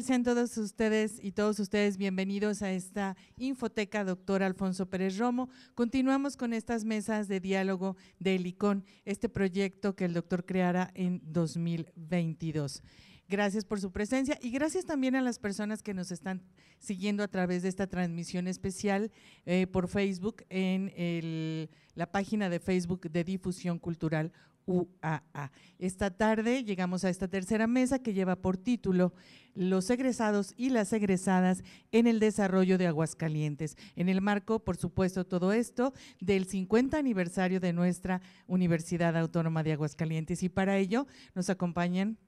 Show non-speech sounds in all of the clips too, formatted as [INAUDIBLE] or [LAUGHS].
Sean todos ustedes y todos ustedes bienvenidos a esta infoteca, doctor Alfonso Pérez Romo. Continuamos con estas mesas de diálogo del ICON, este proyecto que el doctor creará en 2022. Gracias por su presencia y gracias también a las personas que nos están siguiendo a través de esta transmisión especial eh, por Facebook en la página de Facebook de Difusión Cultural UAA. Esta tarde llegamos a esta tercera mesa que lleva por título Los egresados y las egresadas en el desarrollo de Aguascalientes, en el marco, por supuesto, todo esto del 50 aniversario de nuestra Universidad Autónoma de Aguascalientes. Y para ello nos acompañan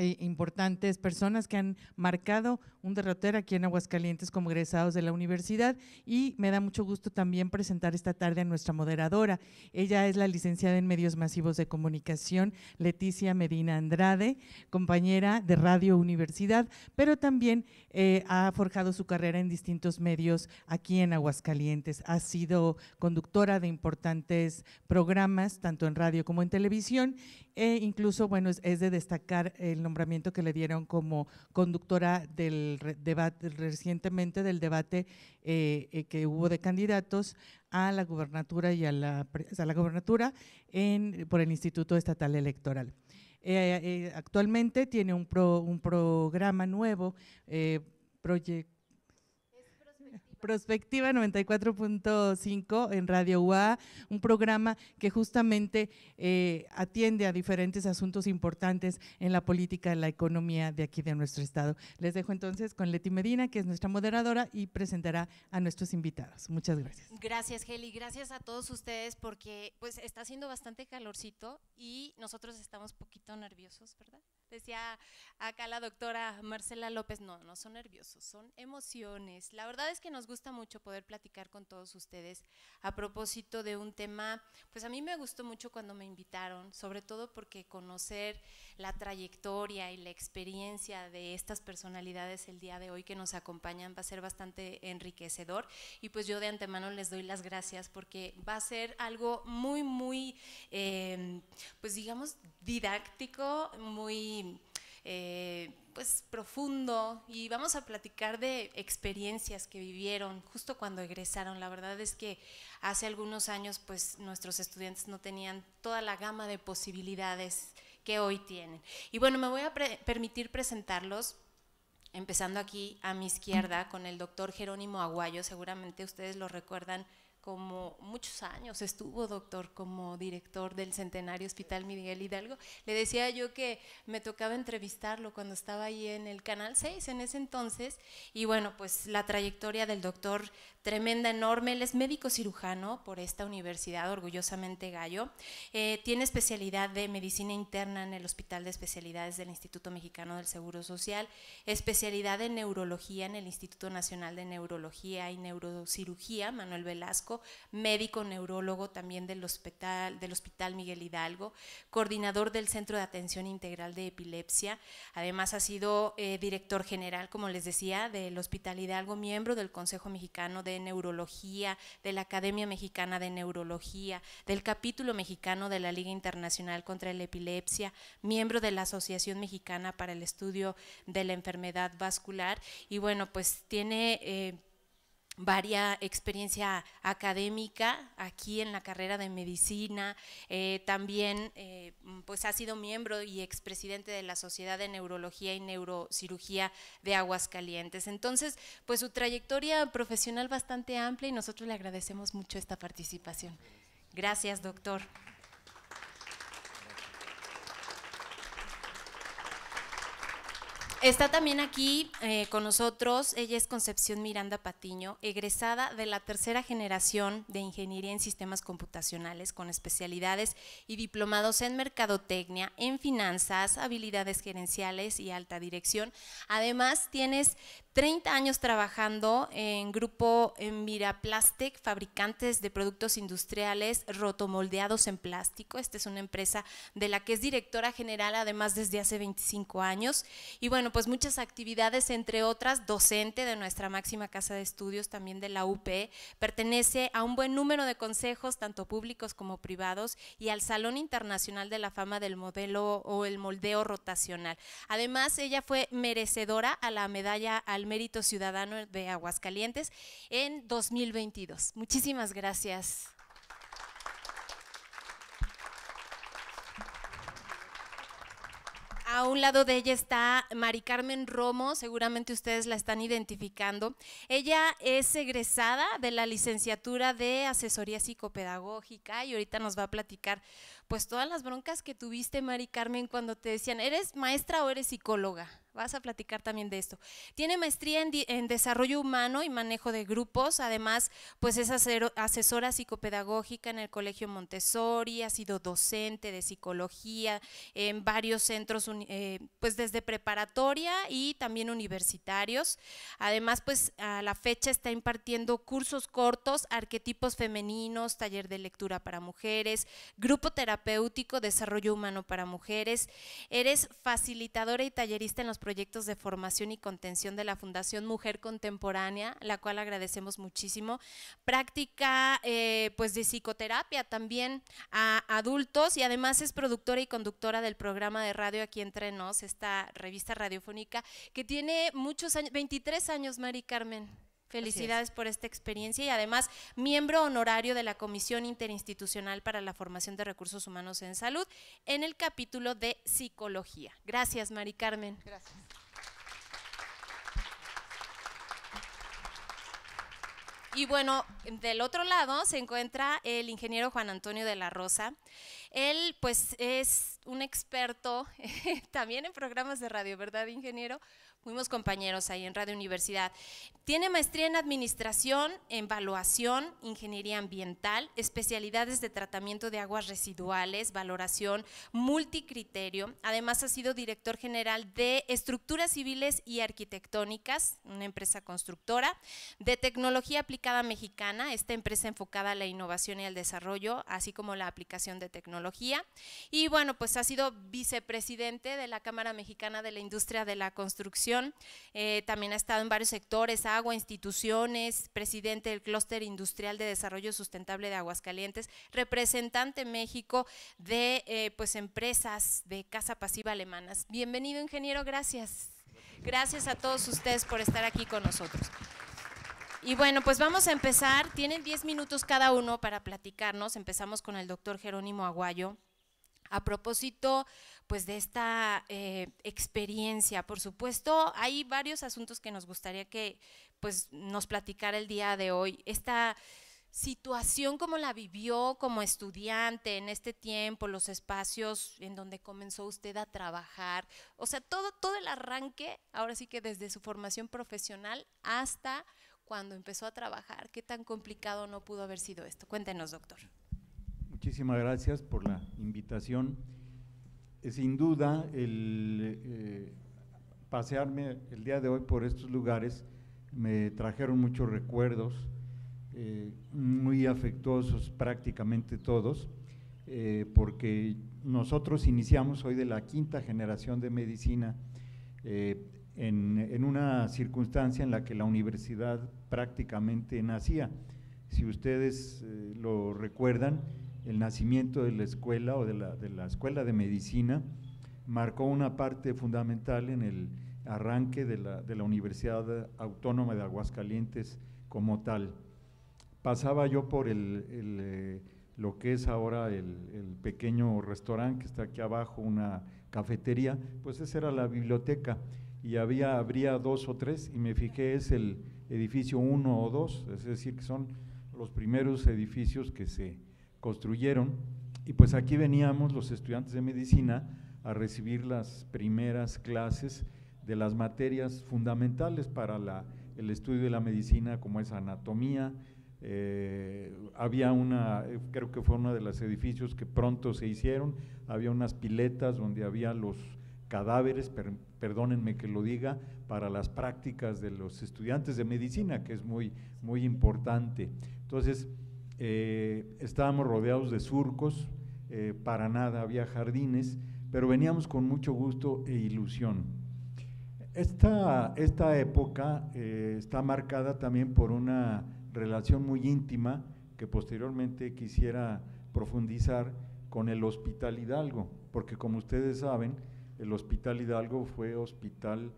eh, importantes personas que han marcado un derrotero aquí en Aguascalientes como egresados de la universidad y me da mucho gusto también presentar esta tarde a nuestra moderadora. Ella es la licenciada en Medios Masivos de Comunicación, Leticia Medina Andrade, compañera de Radio Universidad, pero también eh, ha forjado su carrera en distintos medios aquí en Aguascalientes. Ha sido conductora de importantes programas, tanto en radio como en televisión, e incluso, bueno, es, es de destacar el nombramiento que le dieron como conductora del debate, recientemente del debate eh, eh, que hubo de candidatos a la gubernatura y a la, a la gubernatura en, por el Instituto Estatal Electoral. Eh, actualmente tiene un, un programa nuevo, proyecto Prospectiva 94.5 en Radio UA, un programa que justamente eh, atiende a diferentes asuntos importantes en la política, en la economía de aquí de nuestro estado. Les dejo entonces con Leti Medina, que es nuestra moderadora y presentará a nuestros invitados. Muchas gracias. Gracias, Heli. Gracias a todos ustedes porque pues está haciendo bastante calorcito y nosotros estamos poquito nerviosos, ¿verdad? Decía acá la doctora Marcela López, no, no son nerviosos, son emociones. La verdad es que nos gusta mucho poder platicar con todos ustedes a propósito de un tema, pues a mí me gustó mucho cuando me invitaron, sobre todo porque conocer la trayectoria y la experiencia de estas personalidades el día de hoy que nos acompañan va a ser bastante enriquecedor y pues yo de antemano les doy las gracias porque va a ser algo muy, muy, eh, pues digamos, didáctico, muy eh, pues profundo y vamos a platicar de experiencias que vivieron justo cuando egresaron. La verdad es que hace algunos años pues nuestros estudiantes no tenían toda la gama de posibilidades que hoy tienen. Y bueno, me voy a permitir presentarlos empezando aquí a mi izquierda con el doctor Jerónimo Aguayo, seguramente ustedes lo recuerdan como muchos años estuvo, doctor, como director del Centenario Hospital Miguel Hidalgo. Le decía yo que me tocaba entrevistarlo cuando estaba ahí en el Canal 6 en ese entonces. Y bueno, pues la trayectoria del doctor, tremenda, enorme. Él es médico cirujano por esta universidad, orgullosamente gallo. Eh, tiene especialidad de medicina interna en el Hospital de Especialidades del Instituto Mexicano del Seguro Social, especialidad en neurología en el Instituto Nacional de Neurología y Neurocirugía, Manuel Velasco médico neurólogo también del hospital, del hospital Miguel Hidalgo, coordinador del Centro de Atención Integral de Epilepsia, además ha sido eh, director general, como les decía, del Hospital Hidalgo, miembro del Consejo Mexicano de Neurología, de la Academia Mexicana de Neurología, del capítulo mexicano de la Liga Internacional contra la Epilepsia, miembro de la Asociación Mexicana para el Estudio de la Enfermedad Vascular y bueno, pues tiene... Eh, varia experiencia académica aquí en la carrera de medicina, eh, también eh, mm, pues ha sido miembro y expresidente de la Sociedad de Neurología y Neurocirugía de Aguascalientes. Entonces, pues su trayectoria profesional bastante amplia y nosotros le agradecemos mucho esta participación. Gracias, doctor. Está también aquí eh, con nosotros, ella es Concepción Miranda Patiño, egresada de la tercera generación de Ingeniería en Sistemas Computacionales con especialidades y diplomados en Mercadotecnia, en Finanzas, Habilidades Gerenciales y Alta Dirección. Además, tienes 30 años trabajando en grupo en Miraplastic, fabricantes de productos industriales rotomoldeados en plástico. Esta es una empresa de la que es directora general, además desde hace 25 años. Y bueno, pues muchas actividades, entre otras, docente de nuestra máxima casa de estudios, también de la UP. Pertenece a un buen número de consejos, tanto públicos como privados, y al Salón Internacional de la Fama del Modelo o el Moldeo Rotacional. Además, ella fue merecedora a la medalla al Mérito Ciudadano de Aguascalientes en 2022. Muchísimas gracias. A un lado de ella está Mari Carmen Romo, seguramente ustedes la están identificando. Ella es egresada de la licenciatura de Asesoría Psicopedagógica y ahorita nos va a platicar pues todas las broncas que tuviste, Mari Carmen, cuando te decían, ¿eres maestra o eres psicóloga? Vas a platicar también de esto. Tiene maestría en, desarrollo humano y manejo de grupos, además, pues es asesora psicopedagógica en el Colegio Montessori, ha sido docente de psicología en varios centros, eh, pues desde preparatoria y también universitarios. Además, pues a la fecha está impartiendo cursos cortos, arquetipos femeninos, taller de lectura para mujeres, grupo terapéutico terapéutico, desarrollo humano para mujeres. Eres facilitadora y tallerista en los proyectos de formación y contención de la Fundación Mujer Contemporánea, la cual agradecemos muchísimo. Práctica eh, pues de psicoterapia también a adultos y además es productora y conductora del programa de radio Aquí Entre Nos, esta revista radiofónica que tiene muchos años, 23 años, Mari Carmen. Felicidades por esta experiencia y además miembro honorario de la Comisión Interinstitucional para la Formación de Recursos Humanos en Salud en el capítulo de Psicología. Gracias, Mari Carmen. Gracias. Y bueno, del otro lado se encuentra el ingeniero Juan Antonio de la Rosa. Él pues es un experto [LAUGHS] también en programas de radio, ¿verdad, ingeniero? Fuimos compañeros ahí en Radio Universidad. Tiene maestría en administración, evaluación, ingeniería ambiental, especialidades de tratamiento de aguas residuales, valoración, multicriterio. Además ha sido director general de estructuras civiles y arquitectónicas, una empresa constructora, de tecnología aplicada mexicana, esta empresa enfocada a la innovación y al desarrollo, así como la aplicación de tecnología. Y bueno, pues ha sido vicepresidente de la Cámara Mexicana de la Industria de la Construcción eh, también ha estado en varios sectores, agua, instituciones, presidente del Clúster Industrial de Desarrollo Sustentable de Aguascalientes, representante México de eh, pues, empresas de casa pasiva alemanas. Bienvenido, ingeniero, gracias. Gracias a todos ustedes por estar aquí con nosotros. Y bueno, pues vamos a empezar. Tienen 10 minutos cada uno para platicarnos. Empezamos con el doctor Jerónimo Aguayo a propósito, pues de esta eh, experiencia, por supuesto, hay varios asuntos que nos gustaría que pues nos platicara el día de hoy. Esta situación como la vivió como estudiante en este tiempo, los espacios en donde comenzó usted a trabajar, o sea, todo, todo el arranque, ahora sí que desde su formación profesional hasta cuando empezó a trabajar, qué tan complicado no pudo haber sido esto. Cuéntenos, doctor. Muchísimas gracias por la invitación. Eh, sin duda, el eh, pasearme el día de hoy por estos lugares me trajeron muchos recuerdos, eh, muy afectuosos prácticamente todos, porque nosotros iniciamos hoy de la quinta generación de medicina en una circunstancia en la que la universidad prácticamente nacía. Si ustedes lo recuerdan, el nacimiento de la escuela o de la, escuela de medicina marcó una parte fundamental en el arranque de la, Universidad Autónoma de Aguascalientes como tal. Pasaba yo por el, eh, lo que es ahora el, pequeño restaurante que está aquí abajo, una cafetería, pues esa era la biblioteca y había, habría dos o tres y me fijé es el edificio uno o dos, es decir, que son los primeros edificios que se construyeron. Y pues aquí veníamos los estudiantes de medicina a recibir las primeras clases de las materias fundamentales para la, el estudio de la medicina, como es anatomía. Eh, había una, creo que fue uno de los edificios que pronto se hicieron, había unas piletas donde había los cadáveres, perdónenme que lo diga, para las prácticas de los estudiantes de medicina, que es muy, muy importante. Entonces, eh, estábamos rodeados de surcos, eh, para nada había jardines, pero veníamos con mucho gusto e ilusión. Esta, esta época eh, está marcada también por una relación muy íntima que posteriormente quisiera profundizar con el Hospital Hidalgo, porque como ustedes saben, el Hospital Hidalgo fue hospital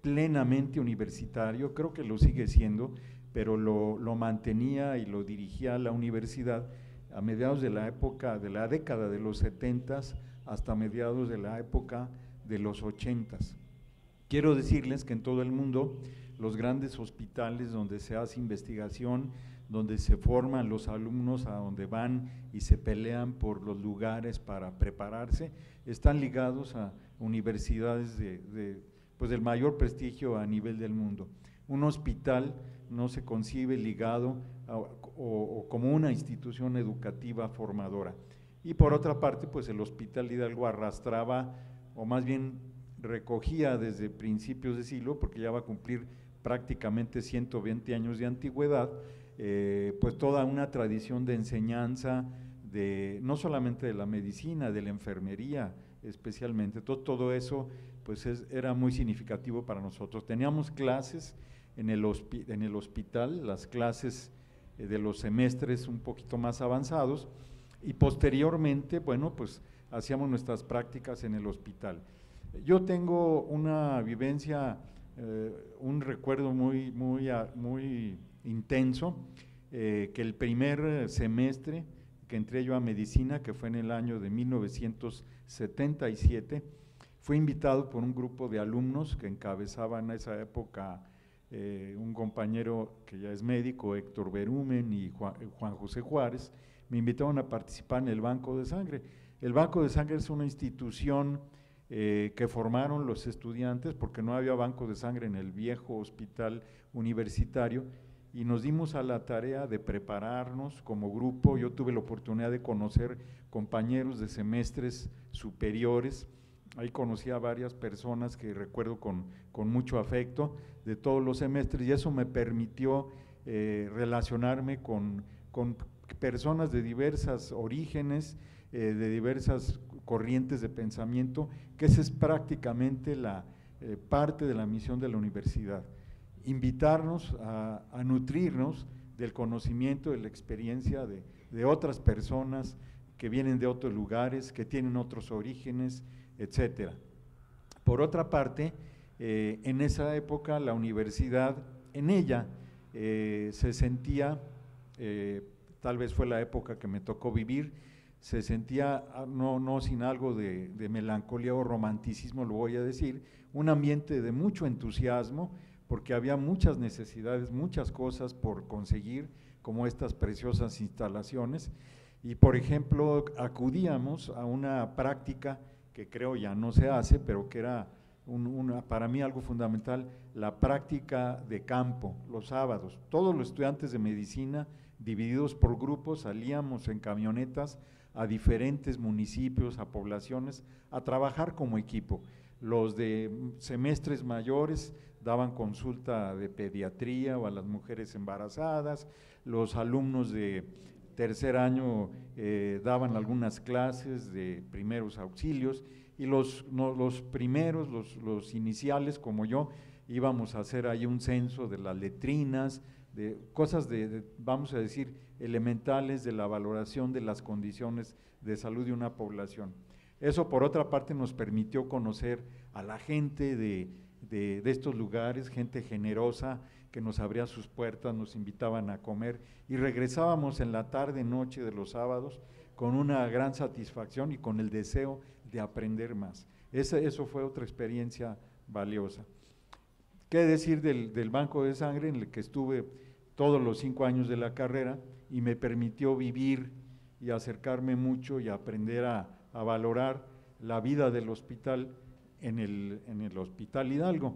plenamente universitario, creo que lo sigue siendo, pero lo, lo mantenía y lo dirigía a la universidad a mediados de la época, de la década de los 70 hasta mediados de la época de los 80. Quiero decirles que en todo el mundo los grandes hospitales donde se hace investigación, donde se forman los alumnos, a donde van y se pelean por los lugares para prepararse, están ligados a universidades de, de pues del mayor prestigio a nivel del mundo. Un hospital no se concibe ligado o, como una institución educativa formadora. Y por otra parte, pues el Hospital Hidalgo arrastraba, o más bien recogía desde principios de siglo, porque ya va a cumplir prácticamente 120 años de antigüedad, eh, pues toda una tradición de enseñanza, de, no solamente de la medicina, de la enfermería especialmente. todo eso pues era muy significativo para nosotros. Teníamos clases en el, en el hospital, las clases eh, de los semestres un poquito más avanzados, y posteriormente, bueno, pues hacíamos nuestras prácticas en el hospital. Yo tengo una vivencia, eh, un recuerdo muy, muy, ah, muy intenso, eh, que el primer semestre que entré yo a medicina, que fue en el año de 1977, fui invitado por un grupo de alumnos que encabezaban a esa época eh, un compañero que ya es médico, Héctor Berumen y eh, Juan, José Juárez, me invitaron a participar en el Banco de Sangre. El Banco de Sangre es una institución eh, que formaron los estudiantes porque no había banco de sangre en el viejo hospital universitario y nos dimos a la tarea de prepararnos como grupo. Yo tuve la oportunidad de conocer compañeros de semestres superiores ahí conocí a varias personas que recuerdo con, mucho afecto de todos los semestres y eso me permitió eh, relacionarme con, con, personas de diversas orígenes, eh, de diversas corrientes de pensamiento, que esa es prácticamente la eh, parte de la misión de la universidad, invitarnos a, nutrirnos del conocimiento, de la experiencia de, de otras personas que vienen de otros lugares, que tienen otros orígenes, etcétera. Por otra parte, eh, en esa época la universidad, en ella eh, se sentía, eh, tal vez fue la época que me tocó vivir, se sentía, ah, no, sin algo de, de, melancolía o romanticismo, lo voy a decir, un ambiente de mucho entusiasmo, porque había muchas necesidades, muchas cosas por conseguir, como estas preciosas instalaciones. Y, por ejemplo, acudíamos a una práctica que creo ya no se hace, pero que era para mí algo fundamental, la práctica de campo, los sábados. Todos los estudiantes de medicina, divididos por grupos, salíamos en camionetas a diferentes municipios, a poblaciones, a trabajar como equipo. Los de semestres mayores daban consulta de pediatría o a las mujeres embarazadas, los alumnos de tercer año eh, daban algunas clases de primeros auxilios y los, los primeros, los, iniciales como yo, íbamos a hacer ahí un censo de las letrinas, de cosas vamos a decir, elementales de la valoración de las condiciones de salud de una población. Eso por otra parte nos permitió conocer a la gente de, de estos lugares, gente generosa, que nos abría sus puertas, nos invitaban a comer y regresábamos en la tarde, noche de los sábados con una gran satisfacción y con el deseo de aprender más. eso fue otra experiencia valiosa. ¿Qué decir del, Banco de Sangre en el que estuve todos los cinco años de la carrera y me permitió vivir y acercarme mucho y aprender a, valorar la vida del hospital en el, Hospital Hidalgo?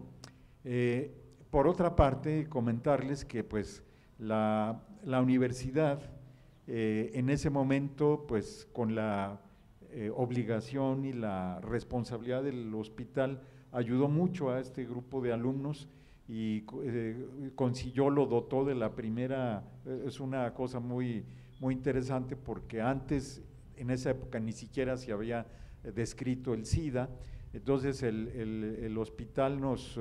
Eh, por otra parte, comentarles que pues la, universidad eh, en ese momento, pues con la eh, obligación y la responsabilidad del hospital, ayudó mucho a este grupo de alumnos y eh, consiguió, lo dotó de la primera, es una cosa muy, muy interesante porque antes, en esa época, ni siquiera se había descrito el SIDA, entonces el hospital nos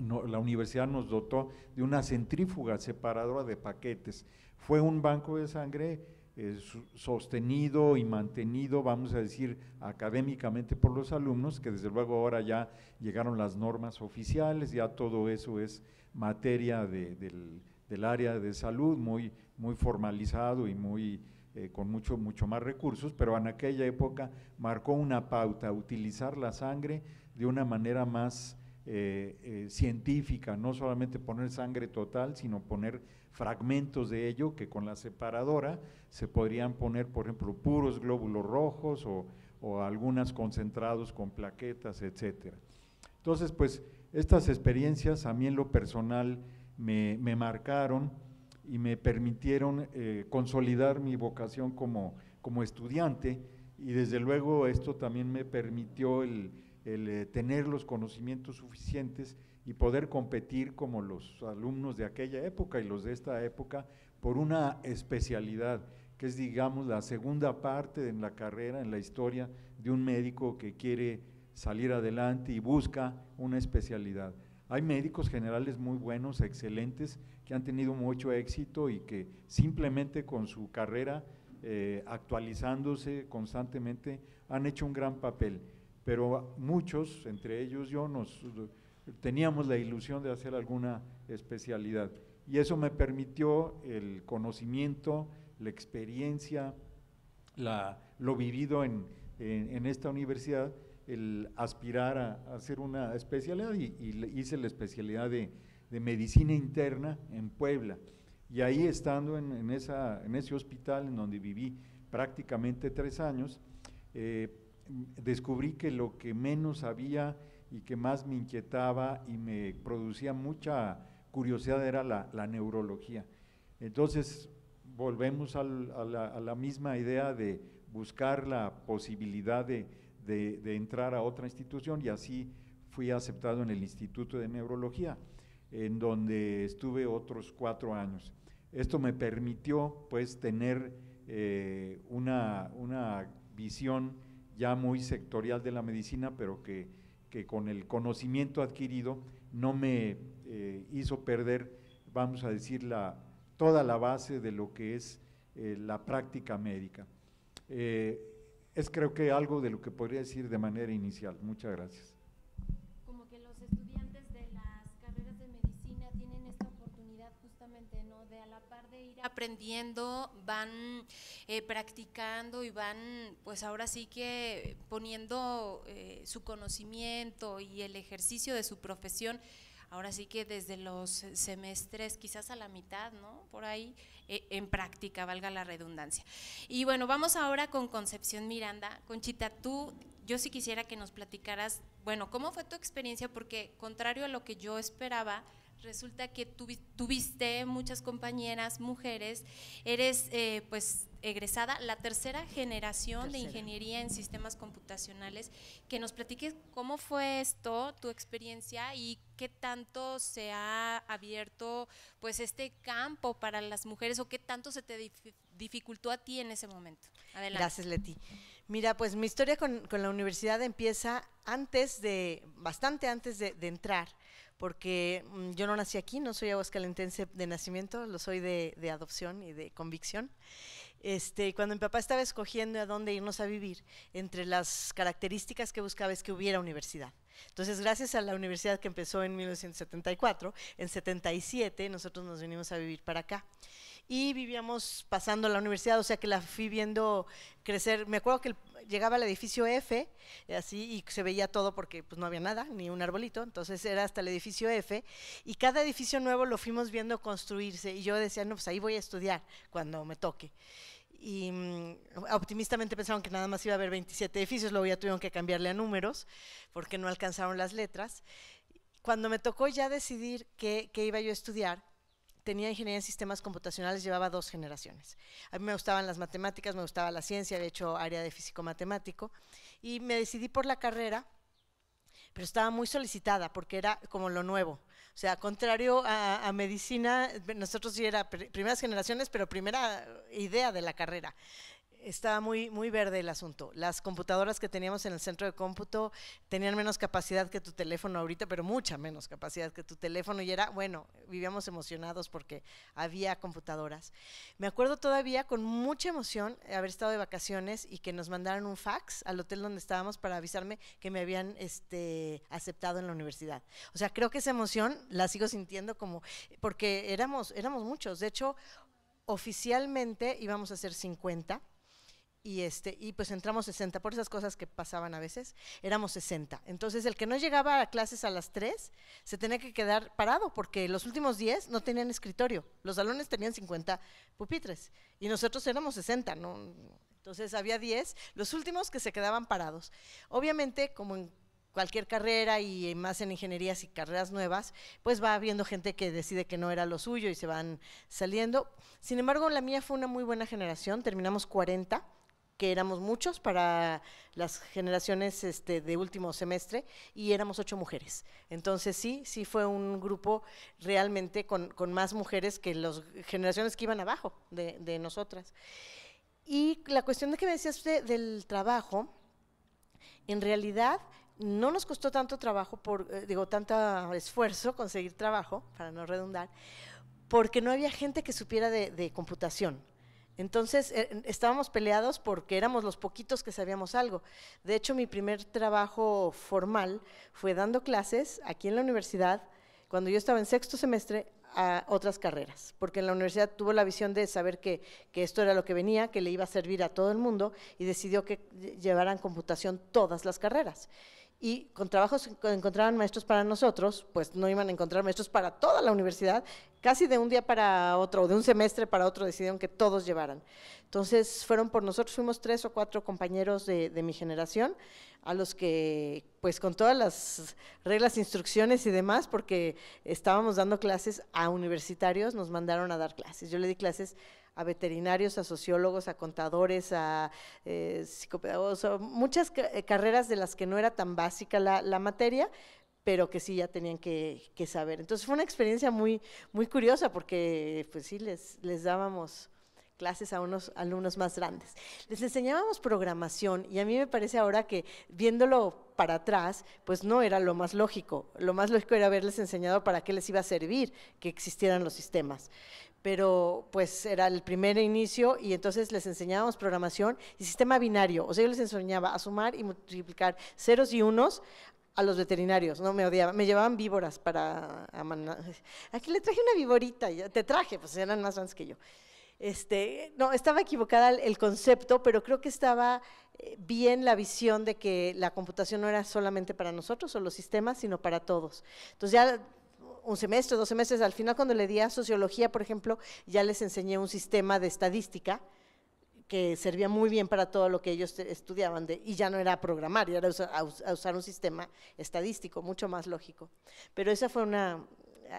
la universidad nos dotó de una centrífuga separadora de paquetes. Fue un banco de sangre eh, sostenido y mantenido, vamos a decir, académicamente por los alumnos, que desde luego ahora ya llegaron las normas oficiales, ya todo eso es materia del, área de salud, muy, muy formalizado y muy eh, con mucho, mucho más recursos, pero en aquella época marcó una pauta, utilizar la sangre de una manera más eh, eh, científica, no solamente poner sangre total, sino poner fragmentos de ello que con la separadora se podrían poner, por ejemplo, puros glóbulos rojos o, algunas concentrados con plaquetas, etcétera. Entonces, pues estas experiencias a mí en lo personal me, marcaron y me permitieron eh, consolidar mi vocación como, como estudiante y desde luego esto también me permitió el, el eh, tener los conocimientos suficientes y poder competir como los alumnos de aquella época y los de esta época por una especialidad que es digamos la segunda parte en la carrera, en la historia de un médico que quiere salir adelante y busca una especialidad. Hay médicos generales muy buenos, excelentes, que han tenido mucho éxito y que simplemente con su carrera, eh, actualizándose constantemente, han hecho un gran papel pero muchos, entre ellos yo, nos, teníamos la ilusión de hacer alguna especialidad. Y eso me permitió el conocimiento, la experiencia, la, lo vivido en, en, esta universidad, el aspirar a, hacer una especialidad y, hice la especialidad de, de, medicina interna en Puebla. Y ahí estando en, en, esa, en ese hospital en donde viví prácticamente tres años, eh, descubrí que lo que menos sabía y que más me inquietaba y me producía mucha curiosidad era la, neurología. Entonces, volvemos a, la, misma idea de buscar la posibilidad de, entrar a otra institución y así fui aceptado en el Instituto de Neurología, en donde estuve otros cuatro años. Esto me permitió pues tener eh, una, una visión ya muy sectorial de la medicina, pero que, con el conocimiento adquirido no me eh, hizo perder, vamos a decir, la, toda la base de lo que es eh, la práctica médica. Eh, es creo que algo de lo que podría decir de manera inicial. Muchas gracias. aprendiendo, van eh, practicando y van, pues ahora sí que poniendo eh, su conocimiento y el ejercicio de su profesión ahora sí que desde los semestres, quizás a la mitad, ¿no? Por ahí, eh, en práctica, valga la redundancia. Y bueno, vamos ahora con Concepción Miranda. Conchita, tú, yo sí quisiera que nos platicaras, bueno, ¿cómo fue tu experiencia? Porque contrario a lo que yo esperaba, resulta que tuviste muchas compañeras, mujeres, eres eh, pues egresada, la tercera generación de ingeniería en sistemas computacionales, que nos platiques cómo fue esto, tu experiencia y qué tanto se ha abierto pues este campo para las mujeres o qué tanto se te dificultó a ti en ese momento. Gracias, Leti. Mira, pues mi historia con, la universidad empieza antes de, bastante antes de entrar porque mm, yo no nací aquí, no soy aguascalentense de nacimiento, lo soy de, de adopción y de convicción. Este, cuando mi papá estaba escogiendo a dónde irnos a vivir, entre las características que buscaba es que hubiera universidad. Entonces, gracias a la universidad que empezó en 1974, en 77 nosotros nos vinimos a vivir para acá y vivíamos pasando la universidad, o sea que la fui viendo crecer. Me acuerdo que llegaba al edificio F, eh, así, y se veía todo porque pues, no había nada, ni un arbolito, entonces era hasta el edificio F, y cada edificio nuevo lo fuimos viendo construirse, y yo decía, no, pues ahí voy a estudiar cuando me toque y mm, optimistamente pensaron que nada más iba a haber 27 edificios, luego ya tuvieron que cambiarle a números porque no alcanzaron las letras. Cuando me tocó ya decidir qué, qué iba yo a estudiar, tenía ingeniería en sistemas computacionales, llevaba dos generaciones. A mí me gustaban las matemáticas, me gustaba la ciencia, de hecho área de físico-matemático, y me decidí por la carrera, pero estaba muy solicitada porque era como lo nuevo. O sea, contrario a, medicina, nosotros sí era primeras generaciones, pero primera idea de la carrera estaba muy, muy verde el asunto. Las computadoras que teníamos en el centro de cómputo tenían menos capacidad que tu teléfono ahorita, pero mucha menos capacidad que tu teléfono. Y era, bueno, vivíamos emocionados porque había computadoras. Me acuerdo todavía con mucha emoción haber estado de vacaciones y que nos mandaron un fax al hotel donde estábamos para avisarme que me habían este, aceptado en la universidad. O sea, creo que esa emoción la sigo sintiendo como, porque éramos, éramos muchos. De hecho, oficialmente íbamos a ser 50 y, este, y pues entramos 60, por esas cosas que pasaban a veces, éramos 60. Entonces el que no llegaba a clases a las 3 se tenía que quedar parado porque los últimos 10 no tenían escritorio, los salones tenían 50 pupitres y nosotros éramos 60, ¿no? entonces había 10, los últimos que se quedaban parados. Obviamente, como en cualquier carrera y más en ingenierías y carreras nuevas, pues va habiendo gente que decide que no era lo suyo y se van saliendo. Sin embargo, la mía fue una muy buena generación, terminamos 40 que éramos muchos para las generaciones este, de último semestre y éramos ocho mujeres. Entonces sí, sí fue un grupo realmente con, más mujeres que las generaciones que iban abajo de, nosotras. Y la cuestión de que me decías usted del trabajo, en realidad no nos costó tanto trabajo, por, eh, digo, tanto esfuerzo conseguir trabajo, para no redundar, porque no había gente que supiera de computación. Entonces eh, estábamos peleados porque éramos los poquitos que sabíamos algo. De hecho, mi primer trabajo formal fue dando clases aquí en la universidad, cuando yo estaba en sexto semestre, a otras carreras, porque en la universidad tuvo la visión de saber que esto era lo que venía, que le iba a servir a todo el mundo y decidió que llevaran computación todas las carreras y con trabajos que encontraban maestros para nosotros, pues no iban a encontrar maestros para toda la universidad, casi de un día para otro, o de un semestre para otro decidieron que todos llevaran. Entonces fueron por nosotros, fuimos tres o cuatro compañeros de, de mi generación, a los que, pues con todas las reglas, instrucciones y demás, porque estábamos dando clases a universitarios, nos mandaron a dar clases. Yo le di clases a veterinarios, a sociólogos, a contadores, a eh, psicopedagogos, muchas eh, carreras de las que no era tan básica la, materia, pero que sí ya tenían que, que, saber. Entonces fue una experiencia muy, muy curiosa porque pues sí, les, les dábamos clases a unos alumnos más grandes. Les enseñábamos programación y a mí me parece ahora que viéndolo para atrás, pues no era lo más lógico. Lo más lógico era haberles enseñado para qué les iba a servir que existieran los sistemas. Pero pues era el primer inicio y entonces les enseñábamos programación y sistema binario. O sea, yo les enseñaba a sumar y multiplicar ceros y unos a los veterinarios, no me me llevaban víboras para... Aquí le traje una víborita, te traje, pues eran más grandes que yo. Este, no, estaba equivocada el concepto, pero creo que estaba eh, bien la visión de que la computación no era solamente para nosotros o los sistemas, sino para todos. Entonces ya un semestre, dos semestres, al final cuando le di a sociología, por ejemplo, ya les enseñé un sistema de estadística que servía muy bien para todo lo que ellos estudiaban y ya no era programar, ya era usar un sistema estadístico, mucho más lógico. Pero esa fue una,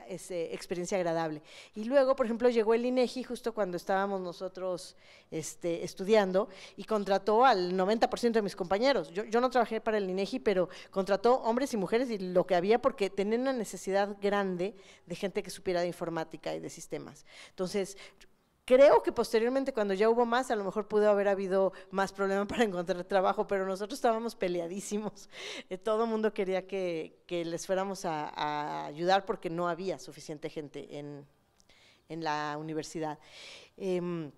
experiencia agradable. Y luego, por ejemplo, llegó el INEGI justo cuando estábamos nosotros este, estudiando y contrató al 90% de mis compañeros. Yo, yo no trabajé para el INEGI, pero contrató hombres y mujeres y lo que había porque tenían una necesidad grande de gente que supiera de informática y de sistemas. Entonces, Creo que posteriormente, cuando ya hubo más, a lo mejor pudo haber habido más problemas para encontrar trabajo, pero nosotros estábamos peleadísimos. Eh, todo el mundo quería que, les fuéramos a, ayudar porque no había suficiente gente en, la universidad. Em,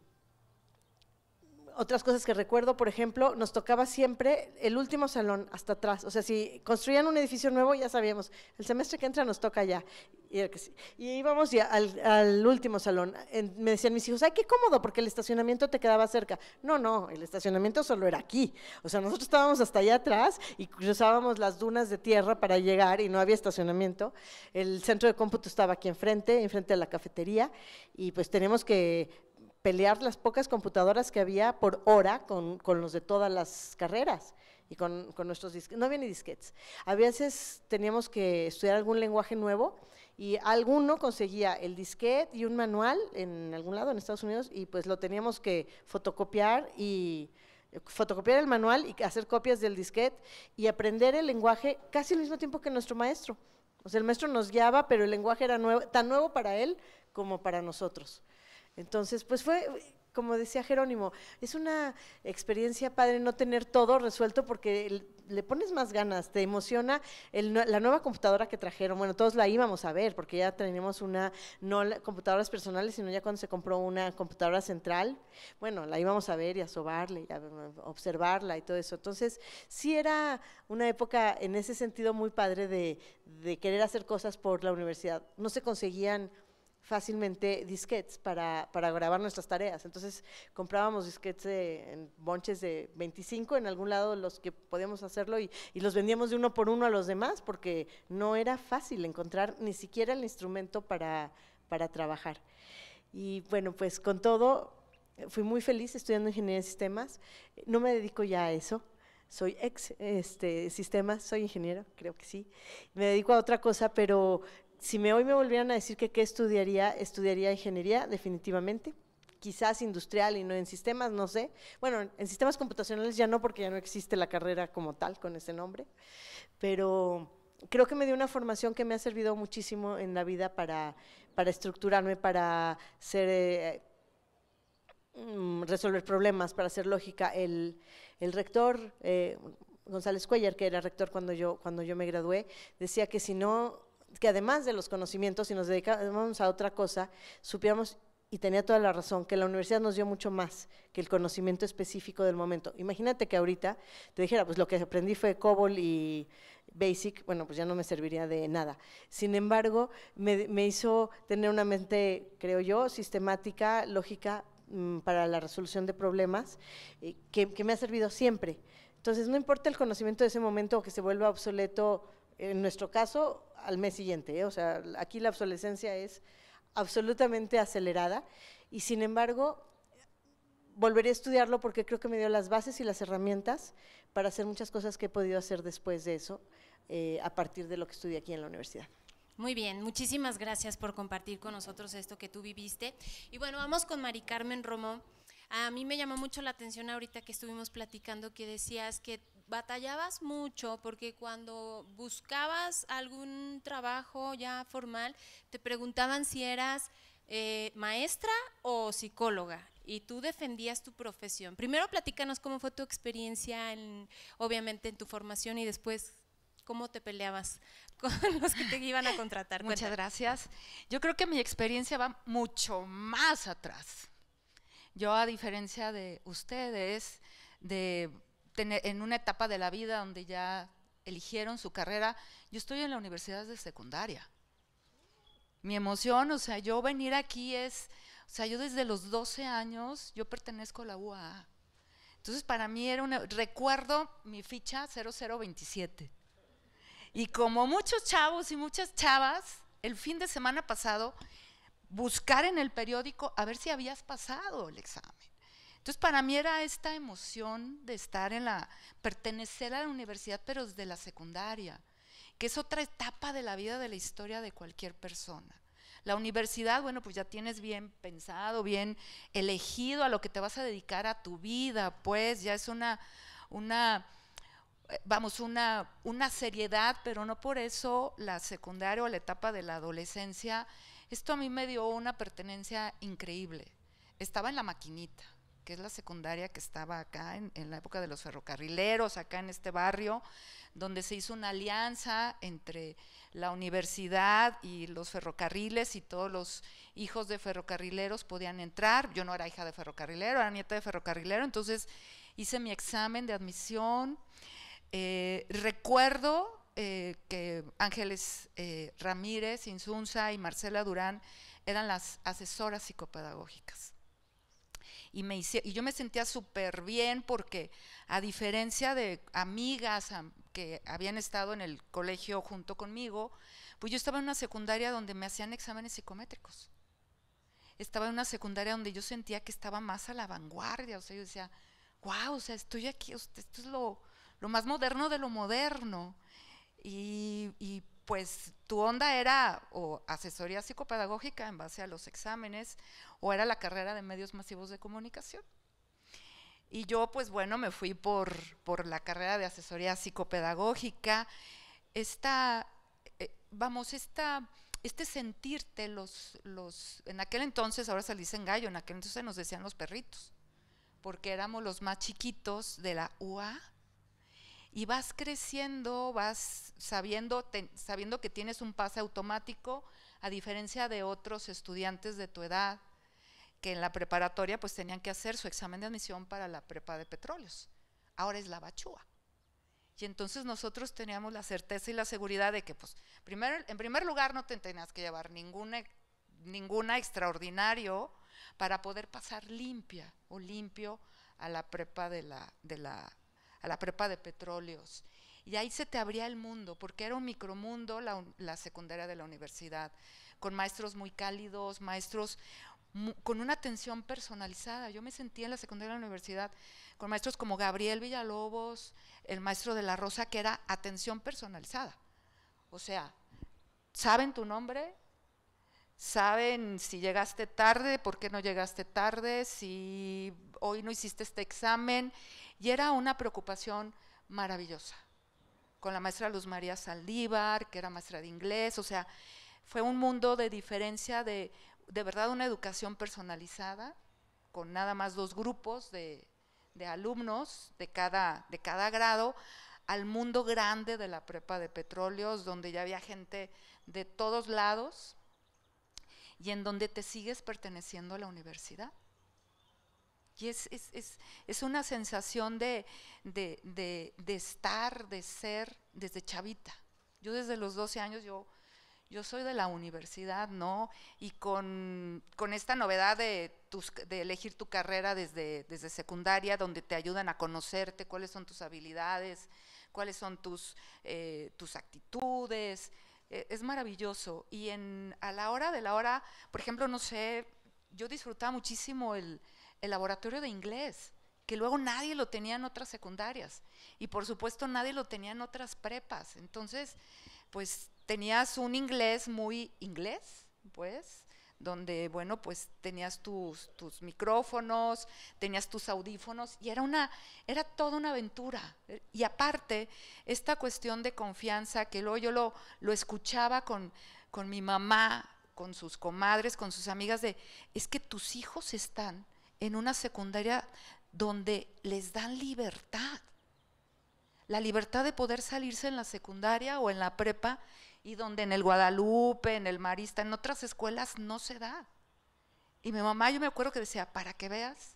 otras cosas que recuerdo, por ejemplo, nos tocaba siempre el último salón hasta atrás. O sea, si construían un edificio nuevo, ya sabíamos, el semestre que entra nos toca ya. Y, íbamos al, último salón. me decían mis hijos, ay, qué cómodo, porque el estacionamiento te quedaba cerca. No, no, el estacionamiento solo era aquí. O sea, nosotros estábamos hasta allá atrás y cruzábamos las dunas de tierra para llegar y no había estacionamiento. El centro de cómputo estaba aquí enfrente, enfrente de la cafetería, y pues tenemos que pelear las pocas computadoras que había por hora con, con los de todas las carreras y con, con nuestros No había ni disquetes. A veces teníamos que estudiar algún lenguaje nuevo y alguno conseguía el disquete y un manual en algún lado en Estados Unidos y pues lo teníamos que fotocopiar y fotocopiar el manual y hacer copias del disquete y aprender el lenguaje casi al mismo tiempo que nuestro maestro. O sea, el maestro nos guiaba, pero el lenguaje era nuevo, tan nuevo para él como para nosotros. Entonces, pues fue, como decía Jerónimo, es una experiencia padre no tener todo resuelto porque le pones más ganas, te emociona la nueva computadora que trajeron. Bueno, todos la íbamos a ver porque ya teníamos una, no computadoras personales, sino ya cuando se compró una computadora central, bueno, la íbamos a ver y a sobarle, y a observarla y todo eso. Entonces, sí era una época en ese sentido muy padre de, de querer hacer cosas por la universidad. No se conseguían fácilmente disquets para, grabar nuestras tareas. Entonces comprábamos disquets en bonches de 25 en algún lado los que podíamos hacerlo y, y, los vendíamos de uno por uno a los demás porque no era fácil encontrar ni siquiera el instrumento para, trabajar. Y bueno, pues con todo, fui muy feliz estudiando ingeniería de sistemas. No me dedico ya a eso, soy ex este, sistemas, soy ingeniero, creo que sí. Me dedico a otra cosa, pero si me hoy me volvieran a decir que qué estudiaría, estudiaría ingeniería, definitivamente. Quizás industrial y no en sistemas, no sé. Bueno, en sistemas computacionales ya no, porque ya no existe la carrera como tal con ese nombre. Pero creo que me dio una formación que me ha servido muchísimo en la vida para, para estructurarme, para ser, eh, mm, resolver problemas, para hacer lógica. El, rector eh, González Cuellar, que era rector cuando yo, cuando yo me gradué, decía que si no que además de los conocimientos, si nos dedicábamos a otra cosa, supiéramos, y tenía toda la razón, que la universidad nos dio mucho más que el conocimiento específico del momento. Imagínate que ahorita te dijera, pues lo que aprendí fue COBOL y Basic, bueno, pues ya no me serviría de nada. Sin embargo, me, hizo tener una mente, creo yo, sistemática, lógica, mm, para la resolución de problemas, eh, que, que me ha servido siempre. Entonces, no importa el conocimiento de ese momento que se vuelva obsoleto en nuestro caso al mes siguiente. ¿eh? O sea, aquí la obsolescencia es absolutamente acelerada y sin embargo volveré a estudiarlo porque creo que me dio las bases y las herramientas para hacer muchas cosas que he podido hacer después de eso, eh, a partir de lo que estudié aquí en la universidad. Muy bien, muchísimas gracias por compartir con nosotros esto que tú viviste. Y bueno, vamos con Mari Carmen Romo. A mí me llamó mucho la atención ahorita que estuvimos platicando que decías que batallabas mucho porque cuando buscabas algún trabajo ya formal, te preguntaban si eras eh, maestra o psicóloga y tú defendías tu profesión. Primero platícanos cómo fue tu experiencia, en, obviamente en tu formación y después cómo te peleabas [LAUGHS] con los que te iban a contratar. Muchas gracias. Yo creo que mi experiencia va mucho más atrás. Yo, a diferencia de ustedes, de en una etapa de la vida donde ya eligieron su carrera. Yo estoy en la universidad de secundaria. Mi emoción, o sea, yo venir aquí es, o sea, yo desde los 12 años, yo pertenezco a la UAA. Entonces, para mí era un, recuerdo mi ficha 0027. Y como muchos chavos y muchas chavas, el fin de semana pasado, buscar en el periódico a ver si habías pasado el examen. Entonces, para mí era esta emoción de estar en la, pertenecer a la universidad, pero desde la secundaria, que es otra etapa de la vida, de la historia de cualquier persona. La universidad, bueno, pues ya tienes bien pensado, bien elegido a lo que te vas a dedicar a tu vida, pues ya es una, una eh, vamos, una, una seriedad, pero no por eso la secundaria o la etapa de la adolescencia, esto a mí me dio una pertenencia increíble. Estaba en la maquinita, que es la secundaria que estaba acá en, la época de los ferrocarrileros, acá en este barrio, donde se hizo una alianza entre la universidad y los ferrocarriles y todos los hijos de ferrocarrileros podían entrar. Yo no era hija de ferrocarrilero, era nieta de ferrocarrilero, entonces hice mi examen de admisión. Eh, recuerdo eh, que Ángeles eh, Ramírez, Insunza y Marcela Durán eran las asesoras psicopedagógicas y, hice, y yo me sentía súper bien porque a diferencia de amigas que habían estado en el colegio junto conmigo, pues yo estaba en una secundaria donde me hacían exámenes psicométricos. Estaba en una secundaria donde yo sentía que estaba más a la vanguardia, o sea, yo decía, wow, o sea, estoy aquí, esto es lo, lo más moderno de lo moderno. Y, y, pues tu onda era o asesoría psicopedagógica en base a los exámenes o era la carrera de medios masivos de comunicación. Y yo, pues bueno, me fui por, la carrera de asesoría psicopedagógica. Esta, eh, vamos, esta, este sentirte los, los, en aquel entonces, ahora se le dicen gallo, en aquel entonces nos decían los perritos, porque éramos los más chiquitos de la UA. Y vas creciendo, vas sabiendo, sabiendo que tienes un pase automático, a diferencia de otros estudiantes de tu edad que en la preparatoria pues tenían que hacer su examen de admisión para la prepa de petróleos. Ahora es la bachúa. Y entonces nosotros teníamos la certeza y la seguridad de que, pues, primero, en primer lugar, no te tenías que llevar ninguna, ninguna extraordinario para poder pasar limpia o limpio a la prepa de la, de la, prepa de petróleos. Y ahí se te abría el mundo, porque era un micromundo la, la secundaria de la universidad, con maestros muy cálidos, maestros con una atención personalizada. Yo me sentía en la secundaria de la universidad con maestros como Gabriel Villalobos, el maestro de la Rosa, que era atención personalizada. O sea, saben tu nombre, saben si llegaste tarde, por qué no llegaste tarde, si hoy no hiciste este examen. Y era una preocupación maravillosa. Con la maestra Luz María Saldívar, que era maestra de inglés, o sea, fue un mundo de diferencia de de verdad una educación personalizada, con nada más dos grupos de, alumnos de cada, de cada grado, al mundo grande de la prepa de petróleos, donde ya había gente de todos lados y en donde te sigues perteneciendo a la universidad. Y es, una sensación de, de, estar, de ser desde chavita. Yo desde los 12 años, yo yo soy de la universidad, ¿no? Y con, esta novedad de, tus, de, elegir tu carrera desde, desde secundaria, donde te ayudan a conocerte, cuáles son tus habilidades, cuáles son tus, eh, tus actitudes, eh, es maravilloso. Y en, a la hora de la hora, por ejemplo, no sé, yo disfrutaba muchísimo el, el laboratorio de inglés que luego nadie lo tenía en otras secundarias y por supuesto nadie lo tenía en otras prepas. Entonces, pues tenías un inglés muy inglés, pues, donde, bueno, pues tenías tus, tus, micrófonos, tenías tus audífonos, y era una, era toda una aventura. Y aparte, esta cuestión de confianza, que luego yo lo, lo escuchaba con, con mi mamá, con sus comadres, con sus amigas, de, es que tus hijos están en una secundaria donde les dan libertad. La libertad de poder salirse en la secundaria o en la prepa y donde en el Guadalupe, en el Marista, en otras escuelas no se da. Y mi mamá, yo me acuerdo que decía, para que veas,